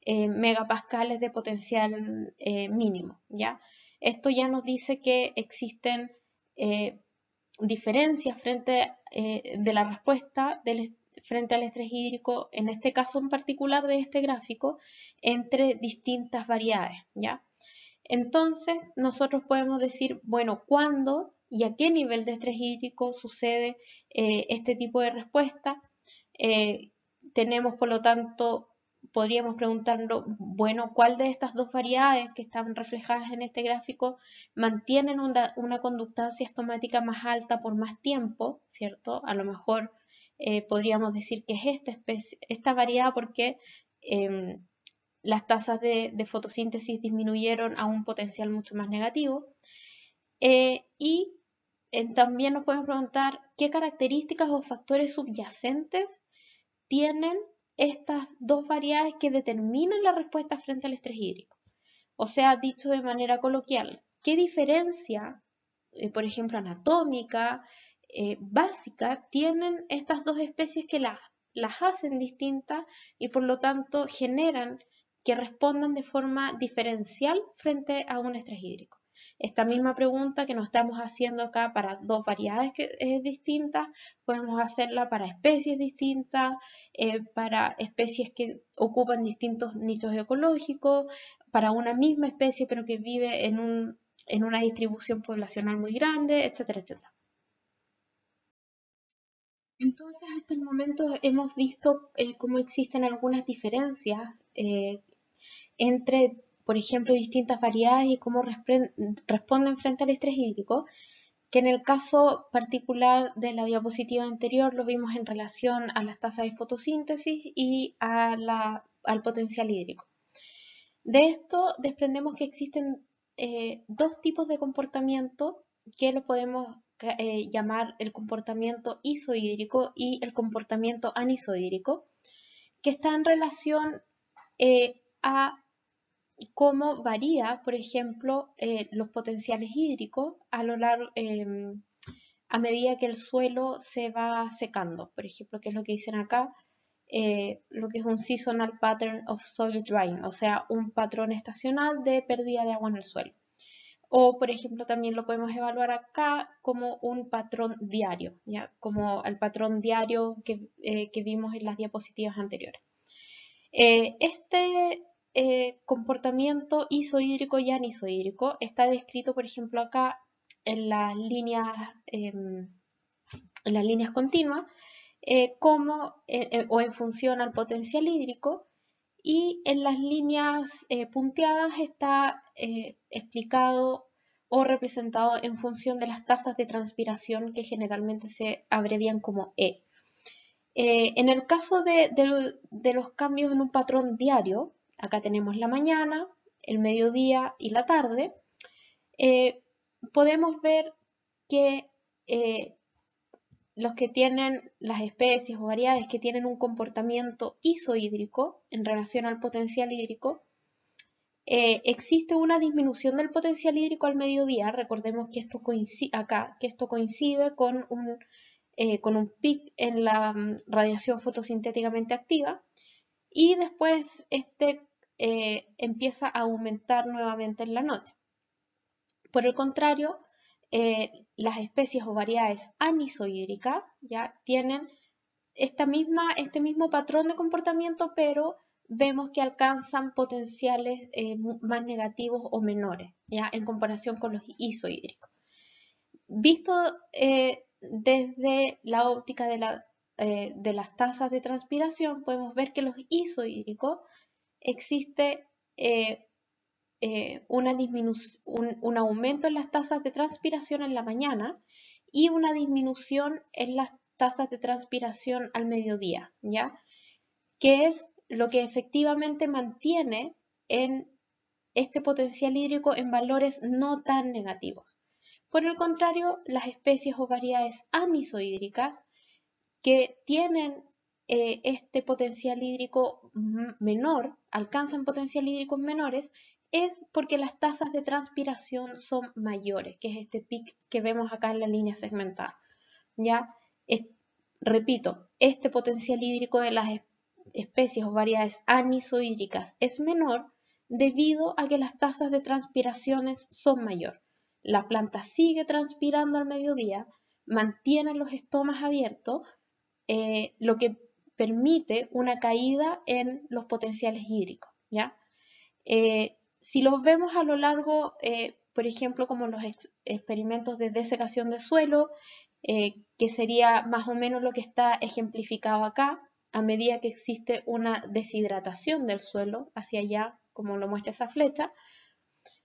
eh, megapascales de potencial eh, mínimo. ¿ya? Esto ya nos dice que existen eh, diferencias frente de la respuesta frente al estrés hídrico, en este caso en particular de este gráfico, entre distintas variedades. ¿ya? Entonces, nosotros podemos decir, bueno, ¿cuándo y a qué nivel de estrés hídrico sucede eh, este tipo de respuesta. Eh, tenemos, por lo tanto, podríamos preguntarnos, bueno, ¿cuál de estas dos variedades que están reflejadas en este gráfico mantienen una, conductancia estomática más alta por más tiempo, ¿cierto? A lo mejor eh, podríamos decir que es esta, esta variedad porque em, las tasas de, fotosíntesis disminuyeron a un potencial mucho más negativo. y eh, también nos pueden preguntar qué características o factores subyacentes tienen estas dos variedades que determinan la respuesta frente al estrés hídrico. O sea, dicho de manera coloquial, ¿qué diferencia, eh, por ejemplo, anatómica, eh, básica, tienen estas dos especies que las hacen distintas y por lo tanto generan que respondan de forma diferencial frente a un estrés hídrico? Esta misma pregunta que nos estamos haciendo acá para dos variedades que es distintas, podemos hacerla para especies distintas, eh, para especies que ocupan distintos nichos ecológicos, para una misma especie pero que vive en, una distribución poblacional muy grande, etcétera, etcétera. Entonces, hasta el momento hemos visto eh, cómo existen algunas diferencias eh, entre por ejemplo, distintas variedades y cómo responden frente al estrés hídrico, que en el caso particular de la diapositiva anterior lo vimos en relación a las tasas de fotosíntesis y a la, al potencial hídrico. De esto desprendemos que existen eh, dos tipos de comportamiento que lo podemos eh, llamar el comportamiento isohídrico y el comportamiento anisohídrico, que está en relación eh, a cómo varía, por ejemplo, eh, los potenciales hídricos a lo largo, em, a medida que el suelo se va secando. Por ejemplo, que es lo que dicen acá, eh, lo que es un seasonal pattern of soil drying, o sea, un patrón estacional de pérdida de agua en el suelo. O, por ejemplo, también lo podemos evaluar acá como un patrón diario, ¿ya? como el patrón diario que, eh, vimos en las diapositivas anteriores. este, eh, comportamiento isohídrico y anisohídrico está descrito, por ejemplo, acá en las líneas, em, continuas, eh, como, eh, o en función al potencial hídrico, y en las líneas punteadas está explicado o representado en función de las tasas de transpiración que generalmente se abrevian como E. en el caso de los cambios en un patrón diario, acá tenemos la mañana, el mediodía y la tarde, eh, podemos ver que eh, los que tienen las especies o variedades que tienen un comportamiento isohídrico en relación al potencial hídrico, eh, existe una disminución del potencial hídrico al mediodía. Recordemos que esto coincide, acá, que esto coincide con un, con un pic en la mm, radiación fotosintéticamente activa. Y después este eh, empieza a aumentar nuevamente en la noche. Por el contrario, eh, las especies o variedades anisohídricas ya tienen esta misma, este mismo patrón de comportamiento, pero vemos que alcanzan potenciales eh, más negativos o menores, ya en comparación con los isohídricos. Visto desde la óptica de, de las tasas de transpiración, podemos ver que los isohídricos existe eh, eh, una un, aumento en las tasas de transpiración en la mañana y una disminución en las tasas de transpiración al mediodía, ¿ya? Que es lo que efectivamente mantiene en este potencial hídrico en valores no tan negativos. Por el contrario, las especies o variedades anisohídricas que tienen eh, este potencial hídrico menor alcanzan potencial hídrico menores es porque las tasas de transpiración son mayores, que es este pic que vemos acá en la línea segmentada. Ya, repito, este potencial hídrico de las especies o variedades anisohídricas es menor debido a que las tasas de transpiraciones son mayor. La planta sigue transpirando al mediodía, mantiene los estomas abiertos, eh, lo que permite una caída en los potenciales hídricos. ¿ya? Eh, si los vemos a lo largo, eh, por ejemplo, como los experimentos de desecación de suelo, eh, que sería más o menos lo que está ejemplificado acá, a medida que existe una deshidratación del suelo hacia allá, como lo muestra esa flecha,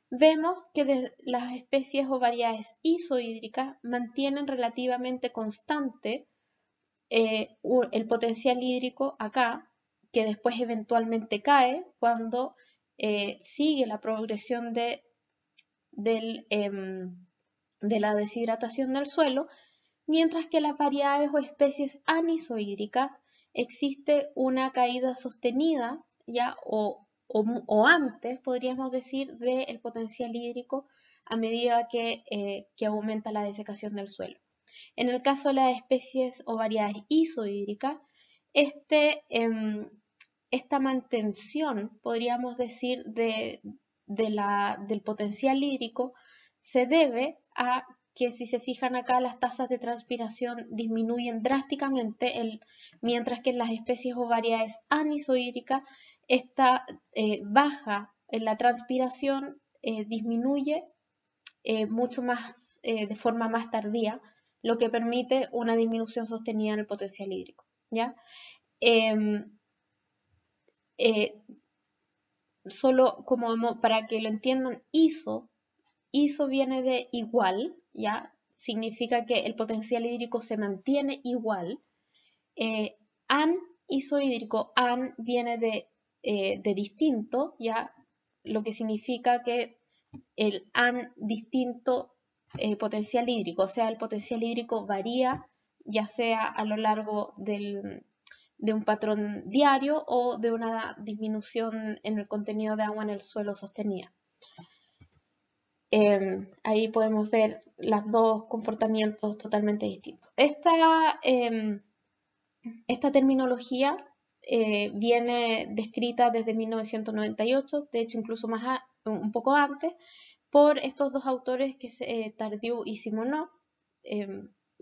vemos que las especies o variedades isohídricas mantienen relativamente constante eh, el potencial hídrico acá, que después eventualmente cae cuando eh, sigue la progresión de, em, de la deshidratación del suelo, mientras que las variedades o especies anisohídricas existe una caída sostenida ya o, o, antes, podríamos decir, del potencial hídrico a medida que eh, aumenta la desecación del suelo. En el caso de las especies o variedades isohídricas, este, em, esta mantención, podríamos decir, del potencial hídrico se debe a que si se fijan acá las tasas de transpiración disminuyen drásticamente, mientras que en las especies o variedades anisohídricas esta eh, baja en la transpiración eh, disminuye eh, mucho más de forma más tardía lo que permite una disminución sostenida en el potencial hídrico. ¿ya? Em, eh, solo como para que lo entiendan, ISO, ISO viene de igual, ¿ya? significa que el potencial hídrico se mantiene igual. Eh, AN, ISO hídrico, AN viene de, eh, de distinto, ¿ya? lo que significa que el AN distinto eh, potencial hídrico, o sea, el potencial hídrico varía ya sea a lo largo de un patrón diario o de una disminución en el contenido de agua en el suelo sostenida. Em, ahí podemos ver los dos comportamientos totalmente distintos. Esta, em, esta terminología eh, viene descrita desde 1998, de hecho incluso más un poco antes, por estos dos autores que se, eh, Tardieu y Simonot, eh, em,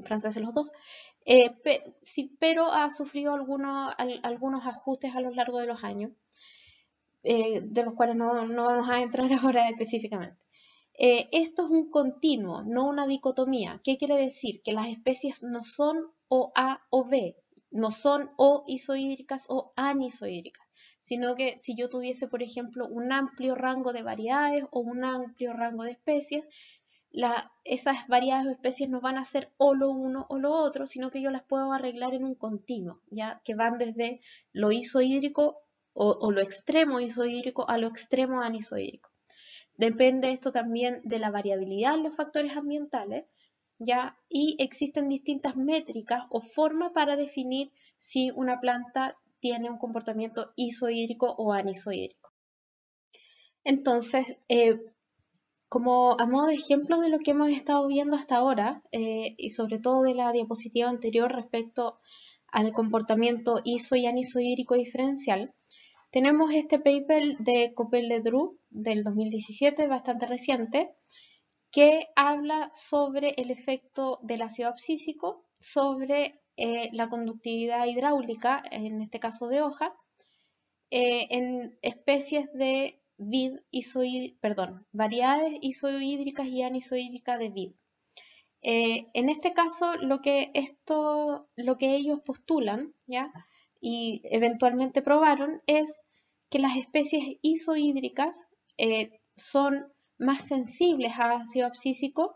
franceses los dos, eh, pero ha sufrido algunos, algunos ajustes a lo largo de los años, eh, de los cuales no, vamos a entrar [LAUGHS] ahora específicamente. esto es un continuo, no una dicotomía. ¿Qué quiere decir? Que las especies no son o A o B, no son o isohídricas o anisohídricas sino que si yo tuviese, por ejemplo, un amplio rango de variedades o un amplio rango de especies, esas variedades o especies no van a ser o lo uno o lo otro, sino que yo las puedo arreglar en un continuo, ya que van desde lo isohídrico o, lo extremo isohídrico a lo extremo anisohídrico. Depende esto también de la variabilidad en los factores ambientales, ¿ya? Y existen distintas métricas o formas para definir si una planta tiene un comportamiento isohídrico o anisohídrico. Entonces, eh, como a modo de ejemplo de lo que hemos estado viendo hasta ahora, eh, y sobre todo de la diapositiva anterior respecto al comportamiento iso y anisohídrico diferencial, tenemos este paper de Coppel-Ledru del 2017, bastante reciente, que habla sobre el efecto del ácido abscísico sobre eh, la conductividad hidráulica, en este caso de hoja, eh, en especies de vid perdón, variedades isohídricas y anisohídricas de vid. Eh, en este caso, lo que, esto, lo que ellos postulan, ¿ya? y eventualmente probaron, es que las especies isohídricas son más sensibles a ácido abscísico,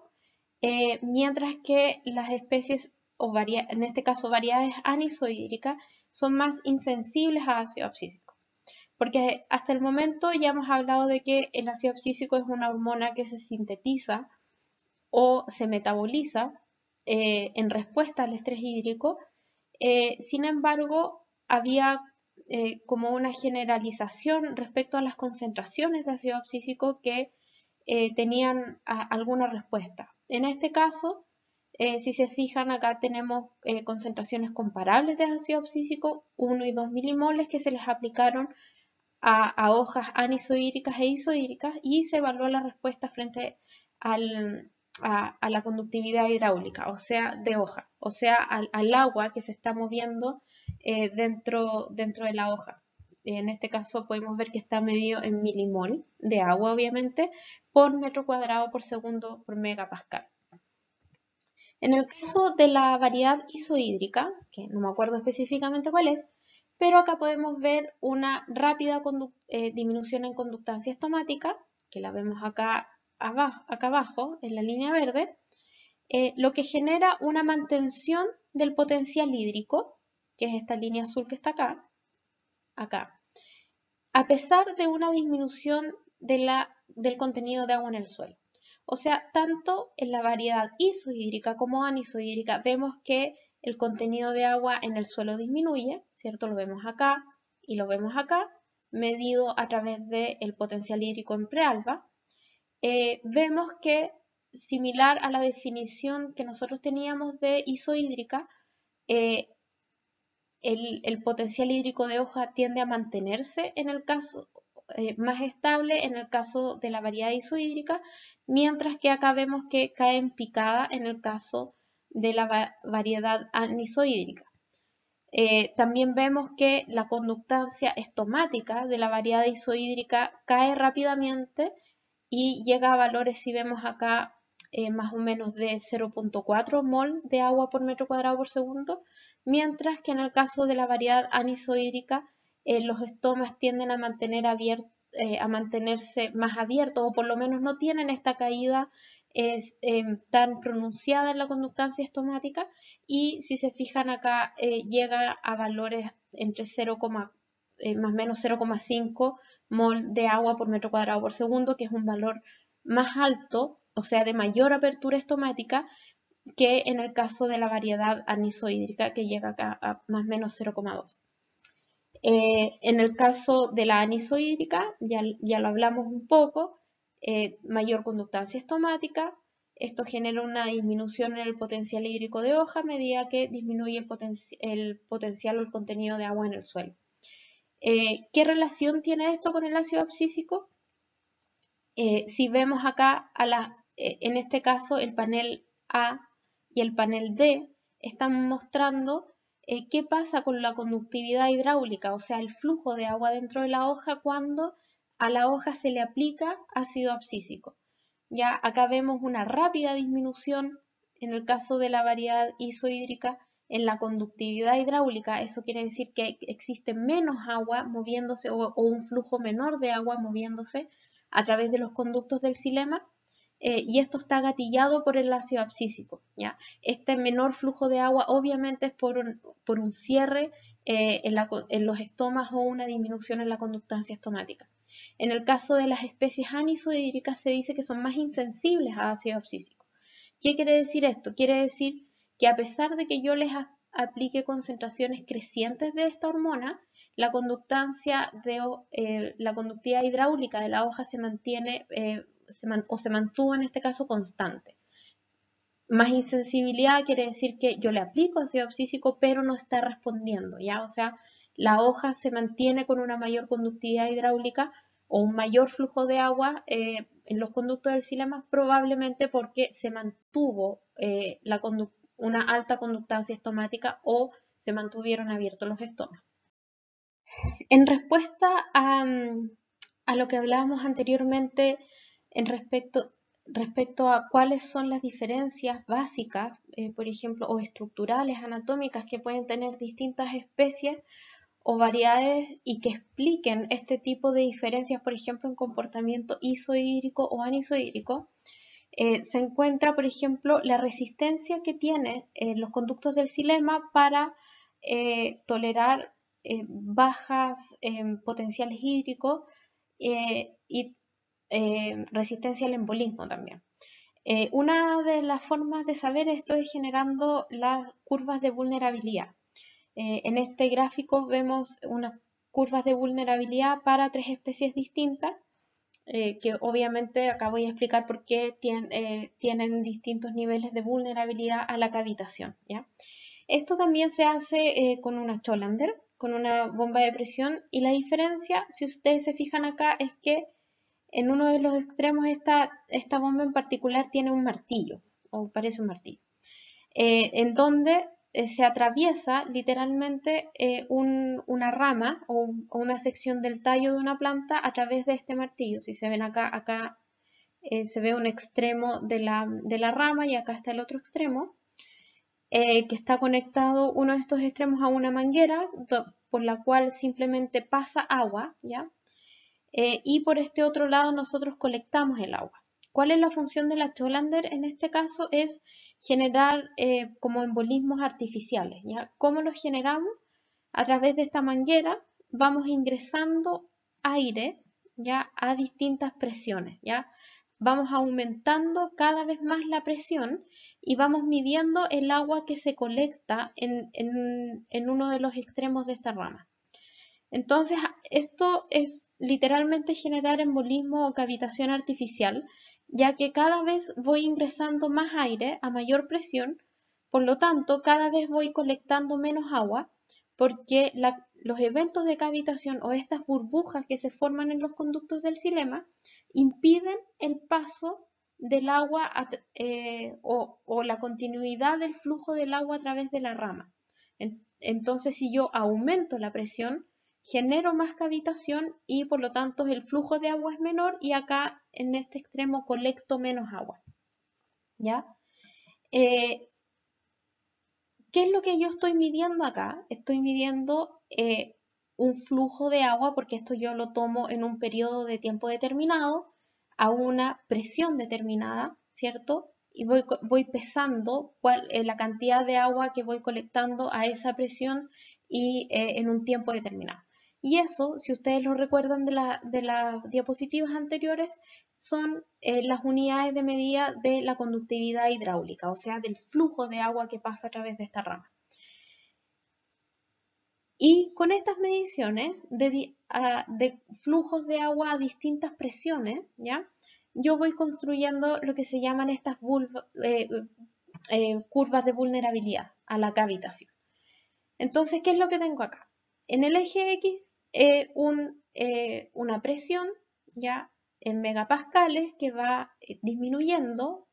mientras que las especies o en este caso variedades anisohídricas, son más insensibles a ácido abscísico. Porque hasta el momento ya hemos hablado de que el ácido abscísico es una hormona que se sintetiza o se metaboliza eh, en respuesta al estrés hídrico. Eh, sin embargo, había eh, como una generalización respecto a las concentraciones de ácido abscísico que tenían ah, alguna respuesta. En este caso, eh, si se fijan acá tenemos eh, concentraciones comparables de ácido abscísico, 1 y 2 milimoles que se les aplicaron a, hojas anisoídricas e isoídricas y se evaluó la respuesta frente a, la conductividad hidráulica, o sea, de hoja, o sea, al, agua que se está moviendo eh, dentro, dentro de la hoja. En este caso podemos ver que está medido en milimol de agua, obviamente, por metro cuadrado por segundo por megapascal. En el caso de la variedad isohídrica, que no me acuerdo específicamente cuál es, pero acá podemos ver una rápida eh, disminución en conductancia estomática, que la vemos acá abajo, en la línea verde, eh, lo que genera una mantención del potencial hídrico, que es esta línea azul que está acá, acá, a pesar de una disminución del contenido de agua en el suelo. O sea, tanto en la variedad isohídrica como anisohídrica vemos que el contenido de agua en el suelo disminuye, ¿cierto? Lo vemos acá y lo vemos acá, medido a través del potencial hídrico en prealba. Eh, vemos que, similar a la definición que nosotros teníamos de isohídrica, eh, el, el, potencial hídrico de hoja tiende a mantenerse en el caso eh, más estable en el caso de la variedad isohídrica, mientras que acá vemos que cae en picada en el caso de la variedad anisohídrica. Eh, también vemos que la conductancia estomática de la variedad isohídrica cae rápidamente y llega a valores, si vemos acá, eh, más o menos de 0.4 mol de agua por metro cuadrado por segundo, mientras que en el caso de la variedad anisohídrica eh, los estomas tienden a, mantener eh, a mantenerse más abiertos o por lo menos no tienen esta caída em, tan pronunciada en la conductancia estomática y si se fijan acá eh, llega a valores entre 0, más o menos 0,5 mol de agua por metro cuadrado por segundo, que es un valor más alto, o sea, de mayor apertura estomática, que en el caso de la variedad anisohídrica, que llega acá a más o menos 0,2. Eh, en el caso de la anisohídrica, ya, lo hablamos un poco, eh, mayor conductancia estomática, esto genera una disminución en el potencial hídrico de hoja a medida que disminuye el, potencial o el contenido de agua en el suelo. Eh, ¿Qué relación tiene esto con el ácido abscísico? si vemos acá, en este caso, el panel A y el panel D están mostrando eh, qué pasa con la conductividad hidráulica, o sea, el flujo de agua dentro de la hoja cuando a la hoja se le aplica ácido abscísico. Ya acá vemos una rápida disminución en el caso de la variedad isohídrica en la conductividad hidráulica. Eso quiere decir que existe menos agua moviéndose o, un flujo menor de agua moviéndose a través de los conductos del silema. Eh, y esto está gatillado por el ácido abscísico. Este menor flujo de agua obviamente es por un, por un cierre eh, en, los estomas o una disminución en la conductancia estomática. En el caso de las especies anisohídricas se dice que son más insensibles a ácido abscísico. ¿Qué quiere decir esto? Quiere decir que a pesar de que yo les aplique concentraciones crecientes de esta hormona, la conductancia de eh, la conductividad hidráulica de la hoja se mantiene se o se mantuvo en este caso constante. Más insensibilidad quiere decir que yo le aplico ácido abscísico, pero no está respondiendo, ¿ya? O sea, la hoja se mantiene con una mayor conductividad hidráulica o un mayor flujo de agua eh, en los conductos del silema, probablemente porque se mantuvo eh, la una alta conductancia estomática o se mantuvieron abiertos los estomas. En respuesta a mm, lo que hablábamos anteriormente respecto, respecto a cuáles son las diferencias básicas, eh, por ejemplo, o estructurales, anatómicas que pueden tener distintas especies o variedades y que expliquen este tipo de diferencias, por ejemplo, en comportamiento isohídrico o anisohídrico, eh, se encuentra, por ejemplo, la resistencia que tienen eh, los conductos del silema para tolerar bajas potenciales hídricos y eh, resistencia al embolismo también. Eh, una de las formas de saber esto es generando las curvas de vulnerabilidad. Eh, en este gráfico vemos unas curvas de vulnerabilidad para tres especies distintas, que obviamente acá voy a explicar por qué tienen distintos niveles de vulnerabilidad a la cavitación. Esto también se hace con una Cholander, con una bomba de presión, y la diferencia, si ustedes se fijan acá, es que en uno de los extremos esta, esta bomba en particular tiene un martillo, o parece un martillo, eh, en donde eh, se atraviesa literalmente eh, una rama o, una sección del tallo de una planta a través de este martillo. Si se ven acá, acá se ve un extremo de la, rama y acá está el otro extremo, que está conectado uno de estos extremos a una manguera por la cual simplemente pasa agua, ¿ya? Eh, y por este otro lado nosotros colectamos el agua. ¿Cuál es la función de la Cholander en este caso? Es generar eh, como embolismos artificiales. ¿Cómo los generamos? A través de esta manguera vamos ingresando aire ya a distintas presiones. ¿ya? Vamos aumentando cada vez más la presión y vamos midiendo el agua que se colecta en uno de los extremos de esta rama. Entonces, esto es literalmente generar embolismo o cavitación artificial, ya que cada vez voy ingresando más aire a mayor presión, por lo tanto cada vez voy colectando menos agua, porque los eventos de cavitación o estas burbujas que se forman en los conductos del silema impiden el paso del agua eh, o, la continuidad del flujo del agua a través de la rama. Entonces, si yo aumento la presión, genero más cavitación y por lo tanto el flujo de agua es menor y acá en este extremo colecto menos agua. ¿Ya? Eh, ¿Qué es lo que yo estoy midiendo acá? Estoy midiendo eh, un flujo de agua porque esto yo lo tomo en un periodo de tiempo determinado a una presión determinada, ¿cierto? Y voy, pesando cuál, eh, la cantidad de agua que voy colectando a esa presión y en un tiempo determinado. Y eso, si ustedes lo recuerdan de, las diapositivas anteriores, son eh, las unidades de medida de la conductividad hidráulica, o sea, del flujo de agua que pasa a través de esta rama. Y con estas mediciones de, flujos de agua a distintas presiones, ¿ya? yo voy construyendo lo que se llaman estas eh, eh, curvas de vulnerabilidad a la cavitación. Entonces, ¿qué es lo que tengo acá? En el eje X eh, eh, una presión ya en megapascales que va eh, disminuyendo,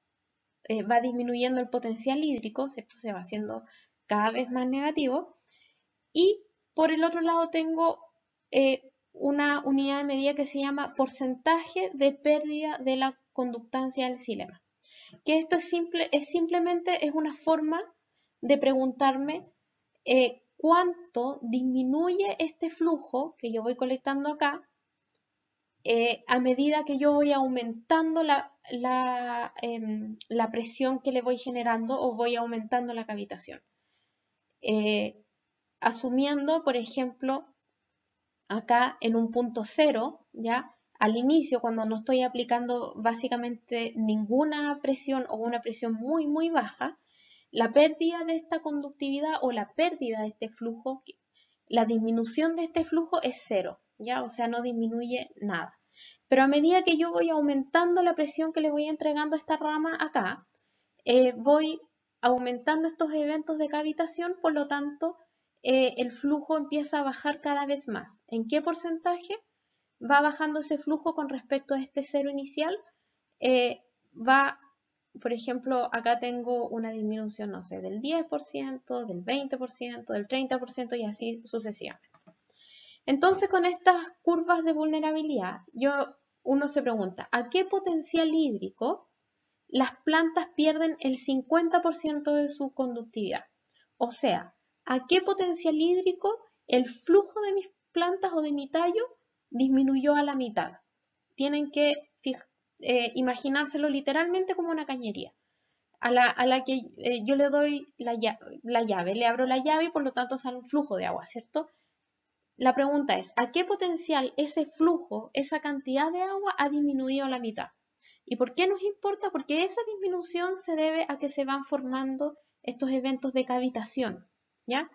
va disminuyendo el potencial hídrico, esto se va haciendo cada vez más negativo. Y por el otro lado tengo una unidad de medida que se llama porcentaje de pérdida de la conductancia del silema. Que esto es, simple, es simplemente es una forma de preguntarme eh, cuánto disminuye este flujo que yo voy colectando acá eh, a medida que yo voy aumentando em, la, presión que le voy generando o voy aumentando la cavitación. Eh, asumiendo, por ejemplo, acá en un punto cero, ¿ya? Al inicio, cuando no estoy aplicando básicamente ninguna presión o una presión muy, muy baja, la pérdida de esta conductividad o la pérdida de este flujo, la disminución de este flujo es cero, ¿ya? O sea, no disminuye nada. Pero a medida que yo voy aumentando la presión que le voy entregando a esta rama acá, eh, voy aumentando estos eventos de cavitación, por lo tanto, eh, el flujo empieza a bajar cada vez más. ¿En qué porcentaje? Va bajando ese flujo con respecto a este cero inicial, eh, Va va por ejemplo, acá tengo una disminución, no sé, del 10%, del 20%, del 30% y así sucesivamente. Entonces, con estas curvas de vulnerabilidad, yo, uno se pregunta, ¿a qué potencial hídrico las plantas pierden el 50% de su conductividad? O sea, ¿a qué potencial hídrico el flujo de mis plantas o de mi tallo disminuyó a la mitad? Tienen que eh, imaginárselo literalmente como una cañería, a la, que eh, yo le doy la, llave, le abro la llave y por lo tanto sale un flujo de agua, ¿cierto? La pregunta es, ¿a qué potencial ese flujo, esa cantidad de agua ha disminuido a la mitad? ¿Y por qué nos importa? Porque esa disminución se debe a que se van formando estos eventos de cavitación, ¿ya?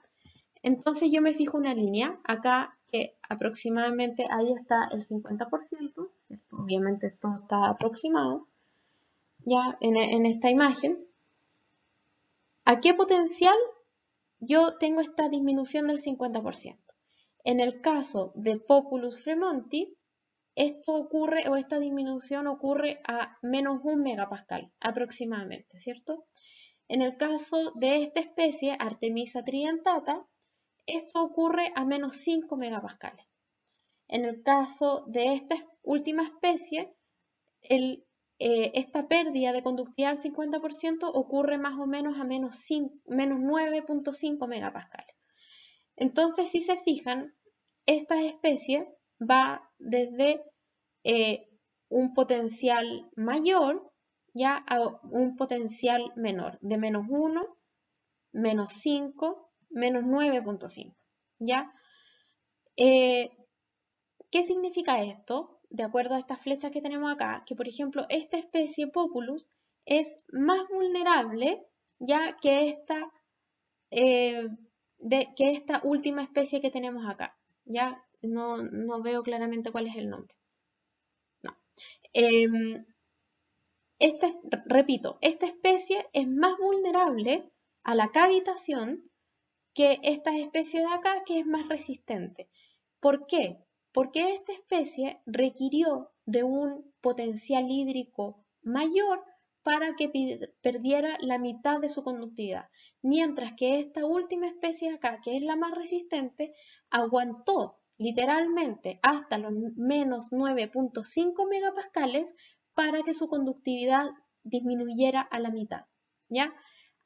Entonces yo me fijo una línea, acá que aproximadamente ahí está el 50%, Obviamente esto está aproximado, ya en, esta imagen. ¿A qué potencial yo tengo esta disminución del 50%? En el caso de Populus Fremonti, esto ocurre o esta disminución ocurre a menos 1 megapascal aproximadamente, ¿cierto? En el caso de esta especie, Artemisa tridentata, esto ocurre a menos 5 megapascales. En el caso de esta última especie, eh, esta pérdida de conductividad al 50% ocurre más o menos a menos, 9.5 megapascales. Entonces, si se fijan, esta especie va desde eh, un potencial mayor ya a un potencial menor, de menos 1, menos 5, menos 9.5, ¿ya? Eh, ¿Qué significa esto? De acuerdo a estas flechas que tenemos acá, que por ejemplo esta especie Populus es más vulnerable ya que esta, eh, última especie que tenemos acá. Ya no, veo claramente cuál es el nombre. Em, repito, esta especie es más vulnerable a la cavitación que esta especie de acá que es más resistente. ¿Por qué? porque esta especie requirió de un potencial hídrico mayor para que perdiera la mitad de su conductividad, mientras que esta última especie acá, que es la más resistente, aguantó literalmente hasta los menos 9.5 megapascales para que su conductividad disminuyera a la mitad. ¿Ya?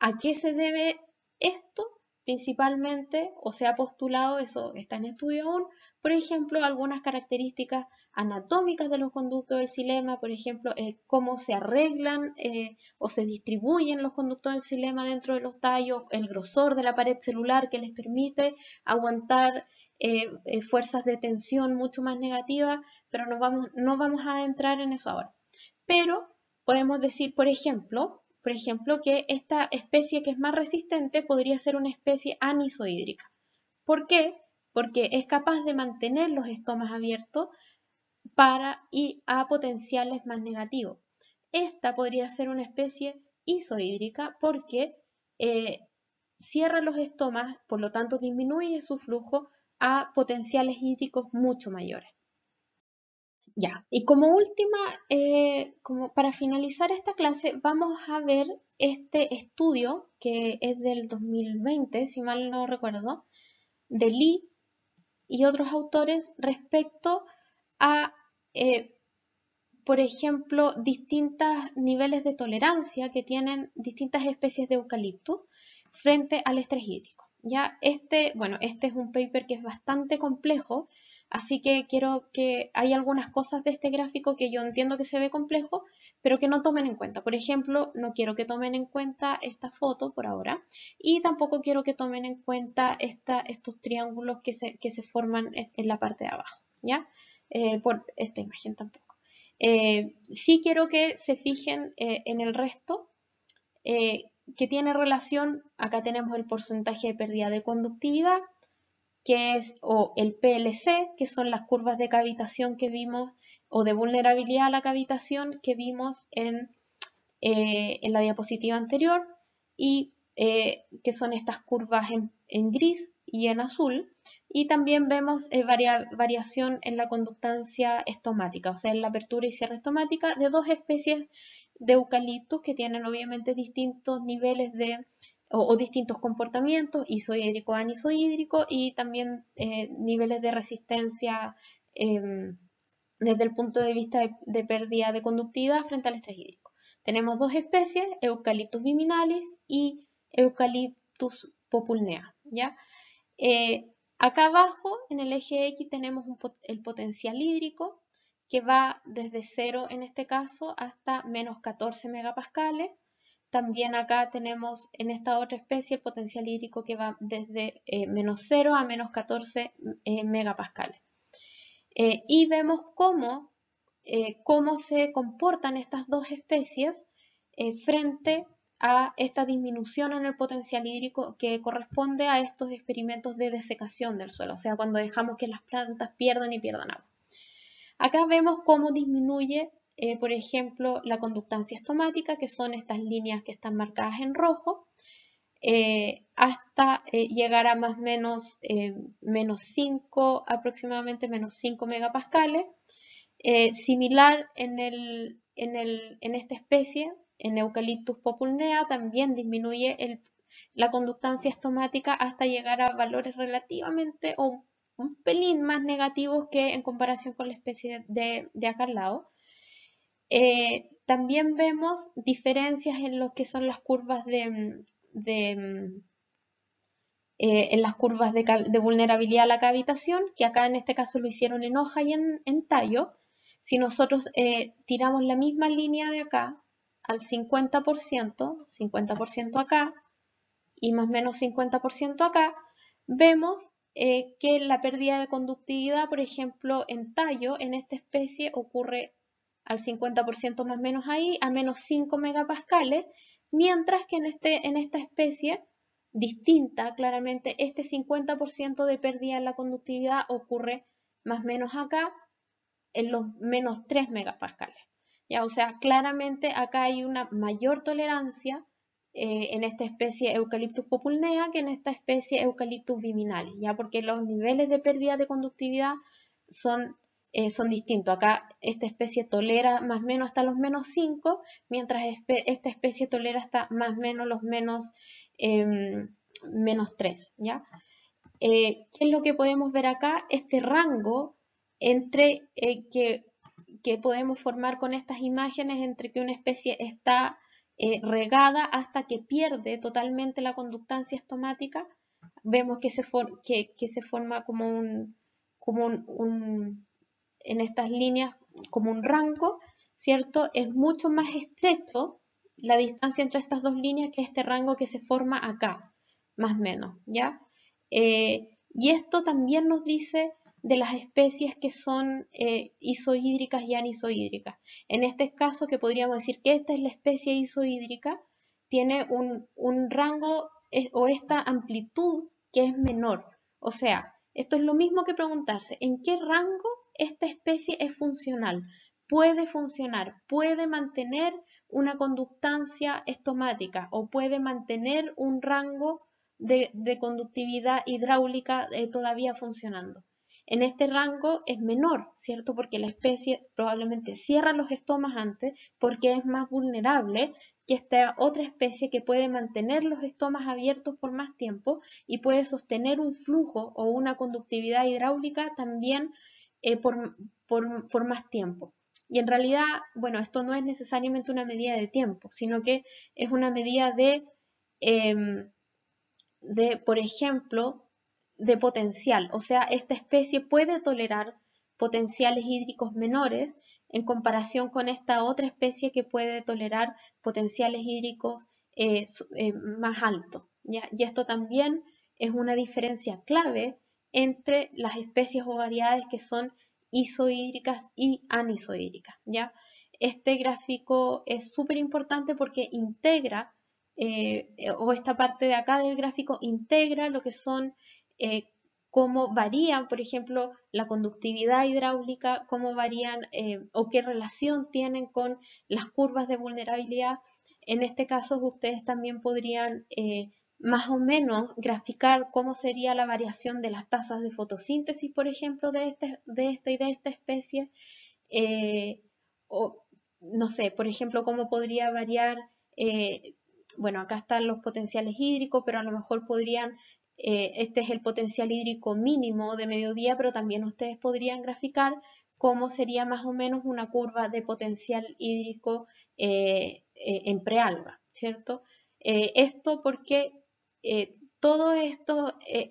¿A qué se debe esto? principalmente o se ha postulado, eso está en estudio aún, por ejemplo, algunas características anatómicas de los conductos del silema, por ejemplo, eh, cómo se arreglan eh, o se distribuyen los conductos del silema dentro de los tallos, el grosor de la pared celular que les permite aguantar eh, fuerzas de tensión mucho más negativas, pero no vamos, no vamos a entrar en eso ahora. Pero podemos decir, por ejemplo, por ejemplo, que esta especie que es más resistente podría ser una especie anisohídrica. ¿Por qué? Porque es capaz de mantener los estomas abiertos para y a potenciales más negativos. Esta podría ser una especie isohídrica porque eh, cierra los estomas, por lo tanto disminuye su flujo a potenciales hídricos mucho mayores y como última, eh, para finalizar esta clase, vamos a ver este estudio que es del 2020, si mal no recuerdo, de Lee y otros autores respecto a, eh, por ejemplo, distintos niveles de tolerancia que tienen distintas especies de eucalipto frente al estrés hídrico. Ya, este, bueno, este es un paper que es bastante complejo, Así que quiero que hay algunas cosas de este gráfico que yo entiendo que se ve complejo, pero que no tomen en cuenta. Por ejemplo, no quiero que tomen en cuenta esta foto por ahora y tampoco quiero que tomen en cuenta estos triángulos que se, forman en la parte de abajo, ¿ya? Eh, por esta imagen tampoco. Eh, sí quiero que se fijen eh, en el resto que tiene relación, acá tenemos el porcentaje de pérdida de conductividad, que es o el PLC, que son las curvas de cavitación que vimos, o de vulnerabilidad a la cavitación que vimos en, eh, en la diapositiva anterior, y eh, que son estas curvas en, gris y en azul. Y también vemos eh, variación en la conductancia estomática, o sea, en la apertura y cierre estomática de dos especies de eucaliptus que tienen obviamente distintos niveles de o, distintos comportamientos, isohídrico, anisohídrico y también eh, niveles de resistencia em, desde el punto de vista de, pérdida de conductividad frente al estrés hídrico. Tenemos dos especies, Eucaliptus viminalis y Eucaliptus populnea. ¿ya? Eh, acá abajo, en el eje X, tenemos el potencial hídrico, que va desde cero, en este caso hasta menos 14 megapascales. También acá tenemos en esta otra especie el potencial hídrico que va desde eh, menos 0 a menos 14 eh, megapascales. Eh, y vemos cómo, cómo, se comportan estas dos especies frente a esta disminución en el potencial hídrico que corresponde a estos experimentos de desecación del suelo, o sea, cuando dejamos que las plantas pierdan y pierdan agua. Acá vemos cómo disminuye eh, por ejemplo, la conductancia estomática, que son estas líneas que están marcadas en rojo, eh, hasta eh, llegar a más o menos, menos 5, aproximadamente menos 5 megapascales. similar en, esta especie, en Eucaliptus populnea, también disminuye la conductancia estomática hasta llegar a valores relativamente o un pelín más negativos que en comparación con la especie de, acarlado. Eh, también vemos diferencias en lo que son las curvas de, mm, mm, eh, en las curvas de, vulnerabilidad a la cavitación, que acá en este caso lo hicieron en hoja y en, tallo. Si nosotros eh, tiramos la misma línea de acá al 50%, 50% acá y más o menos 50% acá, vemos que la pérdida de conductividad, por ejemplo, en tallo, en esta especie ocurre al 50% más menos ahí, a menos 5 megapascales, mientras que en, este, en esta especie distinta, claramente, este 50% de pérdida en la conductividad ocurre más menos acá, en los menos 3 megapascales. ¿ya? O sea, claramente acá hay una mayor tolerancia eh, en esta especie Eucaliptus populnea que en esta especie Eucaliptus viminalis, ya porque los niveles de pérdida de conductividad son eh, son distintos. Acá esta especie tolera más o menos hasta los menos 5, mientras esta especie tolera hasta más o menos los menos, 3. Em, ¿ya? Eh, ¿Qué es lo que podemos ver acá? Este rango entre eh, que, podemos formar con estas imágenes entre que una especie está regada hasta que pierde totalmente la conductancia estomática. Vemos que se, que, se forma como un, como un en estas líneas como un rango, ¿cierto? Es mucho más estrecho la distancia entre estas dos líneas que este rango que se forma acá, más o menos, ¿ya? Eh, y esto también nos dice de las especies que son eh, isohídricas y anisohídricas. En este caso, que podríamos decir que esta es la especie isohídrica, tiene un, rango eh, o esta amplitud que es menor. O sea, esto es lo mismo que preguntarse, ¿en qué rango esta especie es funcional, puede funcionar, puede mantener una conductancia estomática o puede mantener un rango de, conductividad hidráulica eh, todavía funcionando. En este rango es menor, ¿cierto? Porque la especie probablemente cierra los estomas antes porque es más vulnerable que esta otra especie que puede mantener los estomas abiertos por más tiempo y puede sostener un flujo o una conductividad hidráulica también eh, por, por, más tiempo. Y en realidad, bueno, esto no es necesariamente una medida de tiempo, sino que es una medida de, em, de, por ejemplo, de potencial. O sea, esta especie puede tolerar potenciales hídricos menores en comparación con esta otra especie que puede tolerar potenciales hídricos eh, eh, más altos. Y esto también es una diferencia clave entre las especies o variedades que son isohídricas y anisohídricas. ¿ya? Este gráfico es súper importante porque integra, eh, o esta parte de acá del gráfico integra lo que son eh, cómo varían, por ejemplo, la conductividad hidráulica, cómo varían eh, o qué relación tienen con las curvas de vulnerabilidad. En este caso, ustedes también podrían más o menos graficar cómo sería la variación de las tasas de fotosíntesis, por ejemplo, de, este, de esta y de esta especie. Eh, o, no sé, por ejemplo, cómo podría variar, eh, bueno, acá están los potenciales hídricos, pero a lo mejor podrían, eh, este es el potencial hídrico mínimo de mediodía, pero también ustedes podrían graficar cómo sería más o menos una curva de potencial hídrico en prealba, ¿cierto? esto porque eh, todos eh,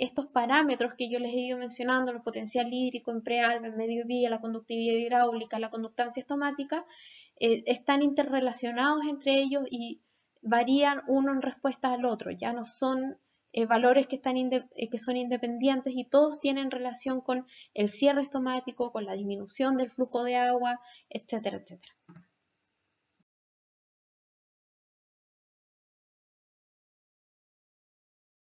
estos parámetros que yo les he ido mencionando, el potencial hídrico en prealba, en mediodía, la conductividad hidráulica, la conductancia estomática, eh, están interrelacionados entre ellos y varían uno en respuesta al otro, ya no son valores que, están que son independientes y todos tienen relación con el cierre estomático, con la disminución del flujo de agua, etcétera, etcétera.